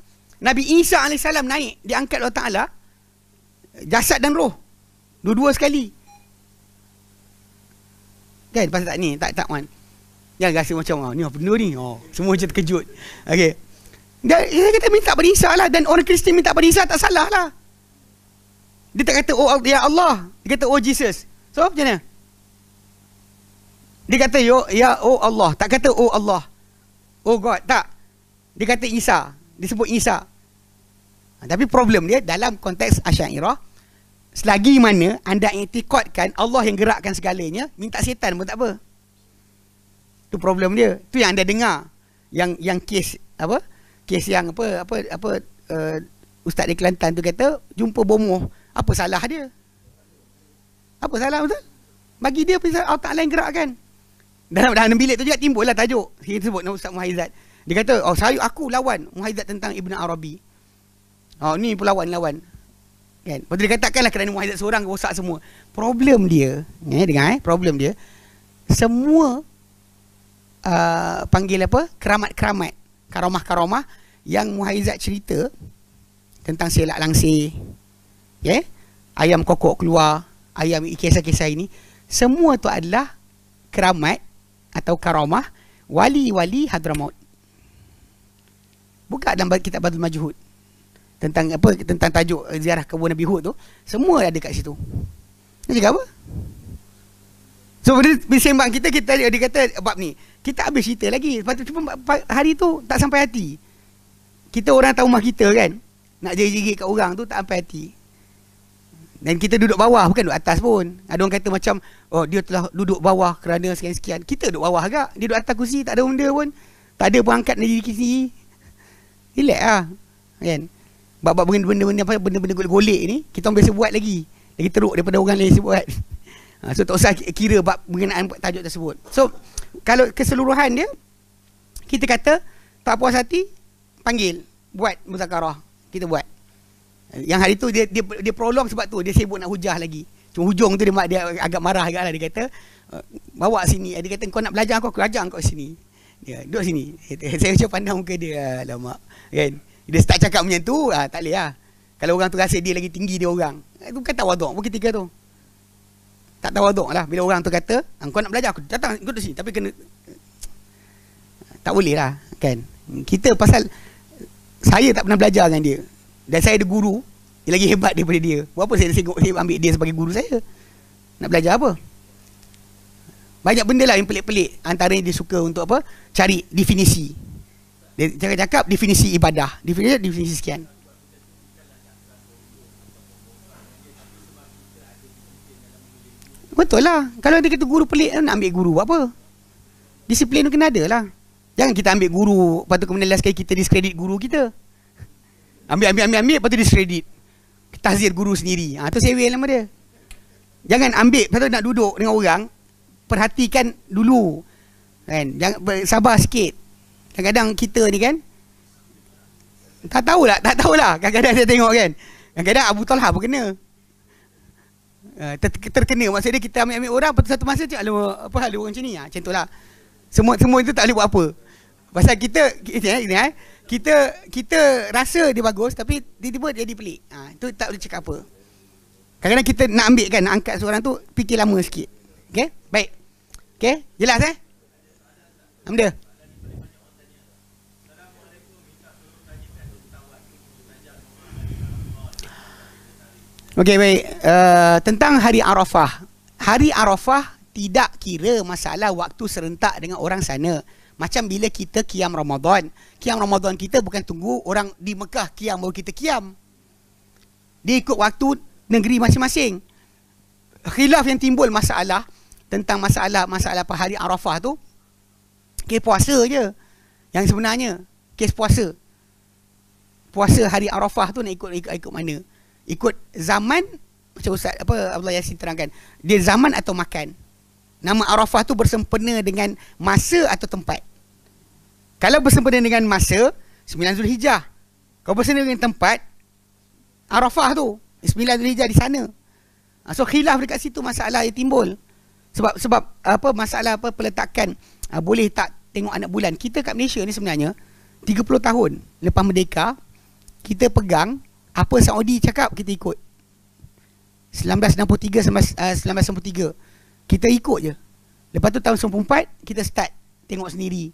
Nabi Isa AS naik diangkat oleh Ta'ala jasad dan roh dua-dua sekali kan pasal tak ni tak tak wan jangan rasa macam oh, ni apa benda ni oh, semua macam terkejut okay. dan dia kata minta pada Isa lah dan orang Kristian minta pada Isa tak salah lah dia tak kata oh, oh ya Allah dia kata oh Jesus so macam mana dia kata yo ya oh Allah tak kata oh Allah oh God tak dia kata Isa disebut Isa Ha, tapi problem dia dalam konteks asyairah Selagi mana anda intikotkan Allah yang gerakkan segalanya Minta setan pun tak apa Itu problem dia Itu yang anda dengar Yang yang kes apa Kes yang apa apa apa uh, Ustaz di Kelantan tu kata Jumpa bomoh Apa salah dia Apa salah betul Bagi dia pun Allah Ta'ala yang gerakkan dalam, dalam bilik tu juga timbul lah tajuk Dia sebut nama Ustaz Muhaizat Dia kata oh, saya aku lawan Muhaizat tentang Ibn Arabi Ha, ni pun lawan lawan. Kan? Lepas tu katakanlah kerana muhajizat seorang rosak semua. Problem dia, eh, dengar eh, problem dia, semua uh, panggil apa, keramat-keramat, karomah karomah yang muhajizat cerita tentang selak langsir, yeah? ayam kokok keluar, ayam kisah-kisah ini, semua tu adalah keramat atau karomah wali-wali Hadramaut. Buka dalam kitab Badul Majhud tentang apa tentang tajuk eh, ziarah kubur Nabi Hud tu semua ada kat situ. Dia cakap apa? So bila sembang kita kita dia kata bab ni. Kita habis cerita lagi. Lepas tu cuma hari tu tak sampai hati. Kita orang tahu rumah kita kan. Nak jerit-jerit kat orang tu tak sampai hati. Dan kita duduk bawah bukan duduk atas pun. Ada orang kata macam oh dia telah duduk bawah kerana sekian-sekian. Kita duduk bawah agak. Dia duduk atas kursi tak ada benda pun. Tak ada pun angkat diri kita sendiri. Relax lah, Kan? Yeah bab-bab benda-benda apa benda-benda golek-golek ni kita orang biasa buat lagi lagi teruk daripada orang lain buat ha, so tak usah kira bab berkenaan tajuk tersebut so kalau keseluruhan dia kita kata tak puas hati panggil buat muzakarah kita buat yang hari tu dia dia dia prolong sebab tu dia sibuk nak hujah lagi cuma hujung tu dia, dia agak marah agak lah dia kata eh, bawa sini dia kata kau nak belajar aku aku ajar kau sini dia duduk sini saya macam pandang muka dia lama kan okay. Dia start cakap macam tu, ah, tak boleh lah. Kalau orang tu rasa dia lagi tinggi dia orang. Itu eh, bukan tawaduk pun ketika tu. Tak tawaduk lah. Bila orang tu kata, ah, kau nak belajar, aku datang ikut sini. Tapi kena... Tak boleh lah. Kan? Kita pasal... Saya tak pernah belajar dengan dia. Dan saya ada guru. Dia lagi hebat daripada dia. Apa saya tersinggung ambil dia sebagai guru saya? Nak belajar apa? Banyak benda lah yang pelik-pelik. Antaranya dia suka untuk apa? Cari definisi cakap-cakap definisi ibadah definisi definisi sekian betul lah kalau dia kata guru pelik nak ambil guru apa disiplin tu kena ada lah jangan kita ambil guru lepas tu kemudian last sekali kita discredit guru kita ambil ambil ambil ambil lepas tu discredit tazir guru sendiri ha, tu sewe nama dia jangan ambil lepas tu nak duduk dengan orang perhatikan dulu kan jangan sabar sikit Kadang-kadang kita ni kan Tak tahulah Tak tahulah Kadang-kadang saya tengok kan Kadang-kadang Abu Talha pun kena uh, Terkena Maksudnya kita ambil-ambil orang Lepas satu masa cakap Apa hal orang macam ni ah, Macam tu lah semua, semua itu tak boleh buat apa Pasal kita ini, ini, ini, Kita Kita rasa dia bagus Tapi dia tiba jadi pelik ha, ah, Itu tak boleh cakap apa Kadang-kadang kita nak ambil kan Nak angkat seorang tu Fikir lama sikit Okay Baik Okay Jelas eh Amda Amda Okey baik, uh, tentang hari Arafah. Hari Arafah tidak kira masalah waktu serentak dengan orang sana. Macam bila kita kiam Ramadan, kiam Ramadan kita bukan tunggu orang di Mekah kiam baru kita kiam. Dia ikut waktu negeri masing-masing. Khilaf yang timbul masalah tentang masalah masalah apa hari Arafah tu kes puasa je yang sebenarnya kes puasa puasa hari Arafah tu nak ikut ikut, ikut mana ikut zaman macam Ustaz apa Abdullah Yasin terangkan dia zaman atau makan nama Arafah tu bersempena dengan masa atau tempat kalau bersempena dengan masa 9 Zulhijjah kalau bersempena dengan tempat Arafah tu 9 Zulhijjah di sana ah, so khilaf dekat situ masalah yang timbul sebab sebab apa masalah apa peletakan ah, boleh tak tengok anak bulan kita kat Malaysia ni sebenarnya 30 tahun lepas merdeka kita pegang apa Saudi cakap kita ikut 1963 sampai 1993 kita ikut je lepas tu tahun 94 kita start tengok sendiri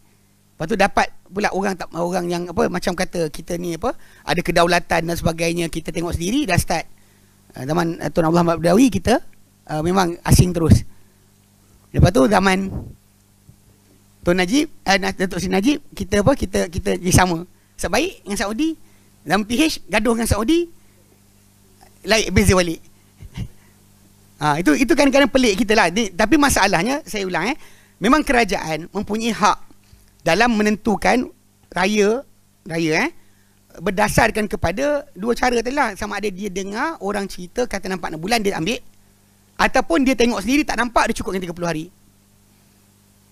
lepas tu dapat pula orang tak orang yang apa macam kata kita ni apa ada kedaulatan dan sebagainya kita tengok sendiri dah start ah, zaman ah, Tun Abdul Ahmad Badawi kita uh, memang asing terus lepas tu zaman Tun Najib eh, Datuk Sri Najib kita apa kita kita, kita sama sebaik dengan Saudi dalam PH gaduh dengan Saudi like beza balik ha, itu itu kadang kadang pelik kita lah Di, tapi masalahnya saya ulang eh memang kerajaan mempunyai hak dalam menentukan raya raya eh berdasarkan kepada dua cara tadi lah sama ada dia dengar orang cerita kata nampak bulan dia ambil ataupun dia tengok sendiri tak nampak dia cukup dengan 30 hari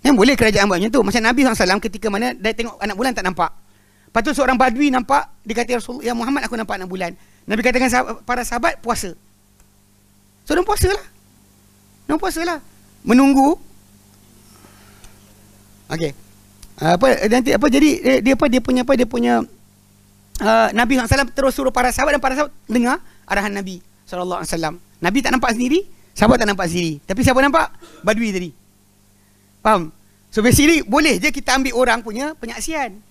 yang boleh kerajaan buat macam tu macam Nabi SAW ketika mana dia tengok anak bulan tak nampak Lepas tu seorang badui nampak dia kata ya Rasul ya Muhammad aku nampak 6 bulan. Nabi katakan para sahabat puasa. So dia puasa lah. Dia puasa lah. Menunggu. Okey. Apa nanti apa jadi dia, dia apa dia punya apa dia punya uh, Nabi SAW terus suruh para sahabat dan para sahabat dengar arahan Nabi SAW. Nabi tak nampak sendiri, sahabat tak nampak sendiri. Tapi siapa nampak? Badui tadi. Faham? So basically boleh je kita ambil orang punya penyaksian.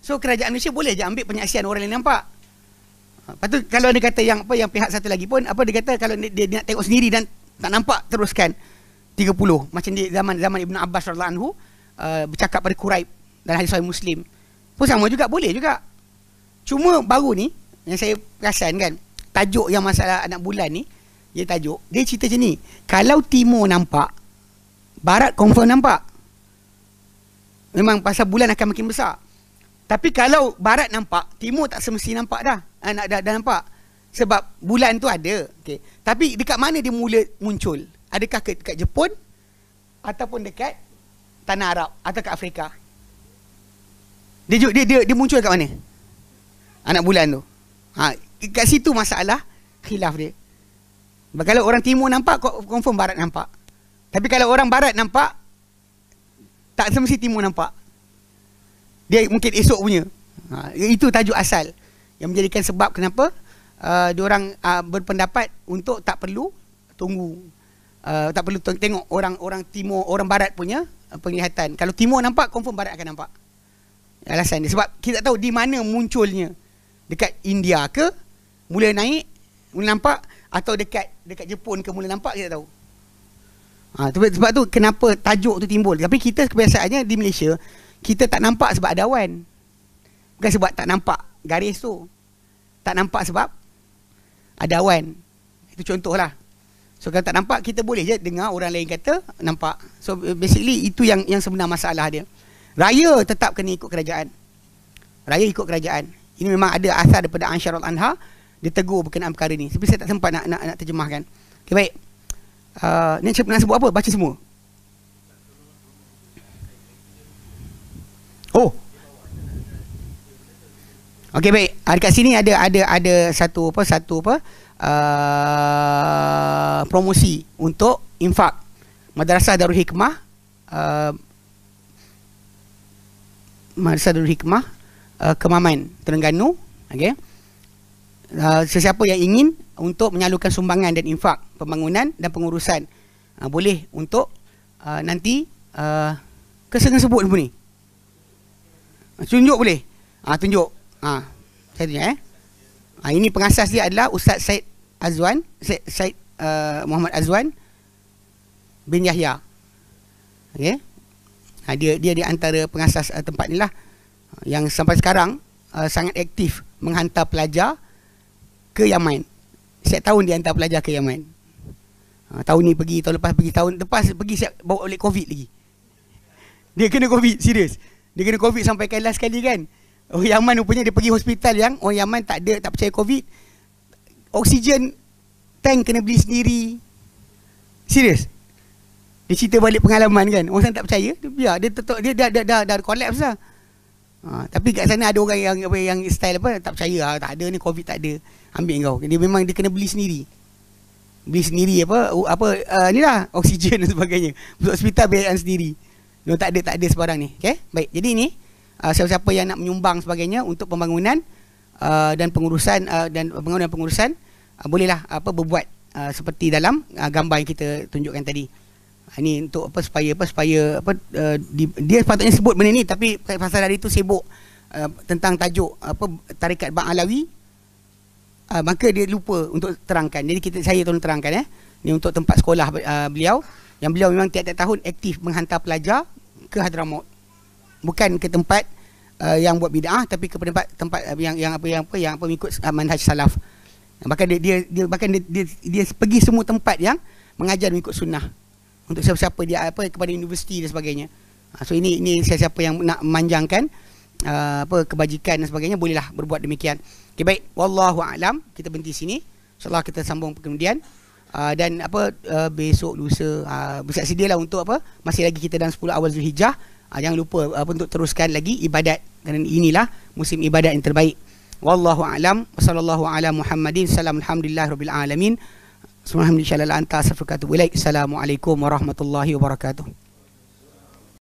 So kerajaan Malaysia boleh je ambil penyaksian orang lain nampak. Ha, lepas tu kalau dia kata yang apa yang pihak satu lagi pun apa dia kata kalau dia, dia nak tengok sendiri dan tak nampak teruskan 30 macam di zaman zaman Ibnu Abbas radhiallahu anhu uh, bercakap pada Quraib dan hadis sahih Muslim. Pun sama juga boleh juga. Cuma baru ni yang saya perasan kan tajuk yang masalah anak bulan ni dia tajuk dia cerita je ni kalau timur nampak barat confirm nampak memang pasal bulan akan makin besar tapi kalau barat nampak, timur tak semestinya nampak dah. Ha, nak, dah, dah nampak. Sebab bulan tu ada. Okay. Tapi dekat mana dia mula muncul? Adakah ke, dekat Jepun? Ataupun dekat tanah Arab? Atau dekat Afrika? Dia, dia, dia, dia muncul dekat mana? Anak bulan tu. Ha, dekat situ masalah khilaf dia. Sebab kalau orang timur nampak, confirm barat nampak. Tapi kalau orang barat nampak, tak semestinya timur nampak dia mungkin esok punya. Ha, itu tajuk asal yang menjadikan sebab kenapa uh, dia orang uh, berpendapat untuk tak perlu tunggu uh, tak perlu tengok orang-orang timur, orang barat punya uh, penglihatan. Kalau timur nampak confirm barat akan nampak. Alasan dia sebab kita tak tahu di mana munculnya. Dekat India ke mula naik mula nampak atau dekat dekat Jepun ke mula nampak kita tak tahu. Ha, sebab, sebab tu kenapa tajuk tu timbul. Tapi kita kebiasaannya di Malaysia kita tak nampak sebab ada awan. Bukan sebab tak nampak garis tu. Tak nampak sebab ada awan. Itu contohlah. So kalau tak nampak kita boleh je dengar orang lain kata nampak. So basically itu yang yang sebenar masalah dia. Raya tetap kena ikut kerajaan. Raya ikut kerajaan. Ini memang ada asal daripada Ansharul Anha dia tegur berkenaan perkara ni. Tapi saya tak sempat nak nak, nak terjemahkan. Okay, baik. Uh, ni cik pernah sebut apa? Baca semua. Oh. Okey baik. Hari ah, Dekat sini ada ada ada satu apa satu apa uh, promosi untuk infak Madrasah Darul Hikmah uh, Madrasah Darul Hikmah uh, Kemaman Terengganu. Okey. Uh, sesiapa yang ingin untuk menyalurkan sumbangan dan infak pembangunan dan pengurusan uh, boleh untuk uh, nanti uh, kesengsebut ni Tunjuk boleh? Ha, tunjuk. Ha, saya tunjuk eh. Ha, ini pengasas dia adalah Ustaz Said Azwan, Said, Said uh, Muhammad Azwan bin Yahya. Okay. Ha, dia dia di antara pengasas uh, tempat ni lah yang sampai sekarang uh, sangat aktif menghantar pelajar ke Yaman. Setiap tahun dia hantar pelajar ke Yaman. Ha, tahun ni pergi, tahun lepas pergi, tahun lepas pergi siap bawa oleh COVID lagi. Dia kena COVID, serius. Dia kena COVID sampai ke last sekali kan. Oh Yaman rupanya dia pergi hospital yang orang oh, Yaman tak ada tak percaya COVID. Oksigen tank kena beli sendiri. Serius. Dia cerita balik pengalaman kan. Orang sana tak percaya, dia biar dia tetap dia dah dah dah, dah collapse lah. Ha, tapi kat sana ada orang yang apa yang style apa tak percaya ha, tak ada ni COVID tak ada. Ambil kau. Dia memang dia kena beli sendiri. Beli sendiri apa apa uh, ni lah oksigen dan sebagainya. Masuk hospital bayar sendiri. No tak ada tak ada sebarang ni. Okey. Baik. Jadi ini uh, siapa-siapa yang nak menyumbang sebagainya untuk pembangunan uh, dan pengurusan uh, dan pembangunan dan pengurusan uh, bolehlah apa berbuat uh, seperti dalam uh, gambar yang kita tunjukkan tadi. Ini uh, untuk apa supaya apa supaya apa uh, di, dia sepatutnya sebut benda ni tapi pasal hari tu sibuk uh, tentang tajuk apa tarikat Bang Alawi uh, maka dia lupa untuk terangkan. Jadi kita saya tolong terangkan eh. Ini untuk tempat sekolah uh, beliau yang beliau memang tiap-tiap tahun aktif menghantar pelajar ke Hadramaut bukan ke tempat uh, yang buat bidah tapi ke tempat tempat uh, yang yang apa yang apa yang apa uh, manhaj salaf bahkan dia dia, dia bahkan dia, dia, dia pergi semua tempat yang mengajar mengikut sunnah untuk siapa-siapa dia apa kepada universiti dan sebagainya uh, so ini ini siapa-siapa yang nak memanjangkan uh, apa kebajikan dan sebagainya bolehlah berbuat demikian okey baik wallahu alam kita berhenti sini insyaallah kita sambung kemudian uh, dan apa uh, besok lusa uh, ah, bersiap sedialah untuk apa masih lagi kita dan 10 awal Zulhijjah uh, jangan lupa uh, untuk teruskan lagi ibadat kerana inilah musim ibadat yang terbaik wallahu alam sallallahu ala muhammadin salam alhamdulillah rabbil alamin subhanallahi shallallahu anta assalamualaikum warahmatullahi wabarakatuh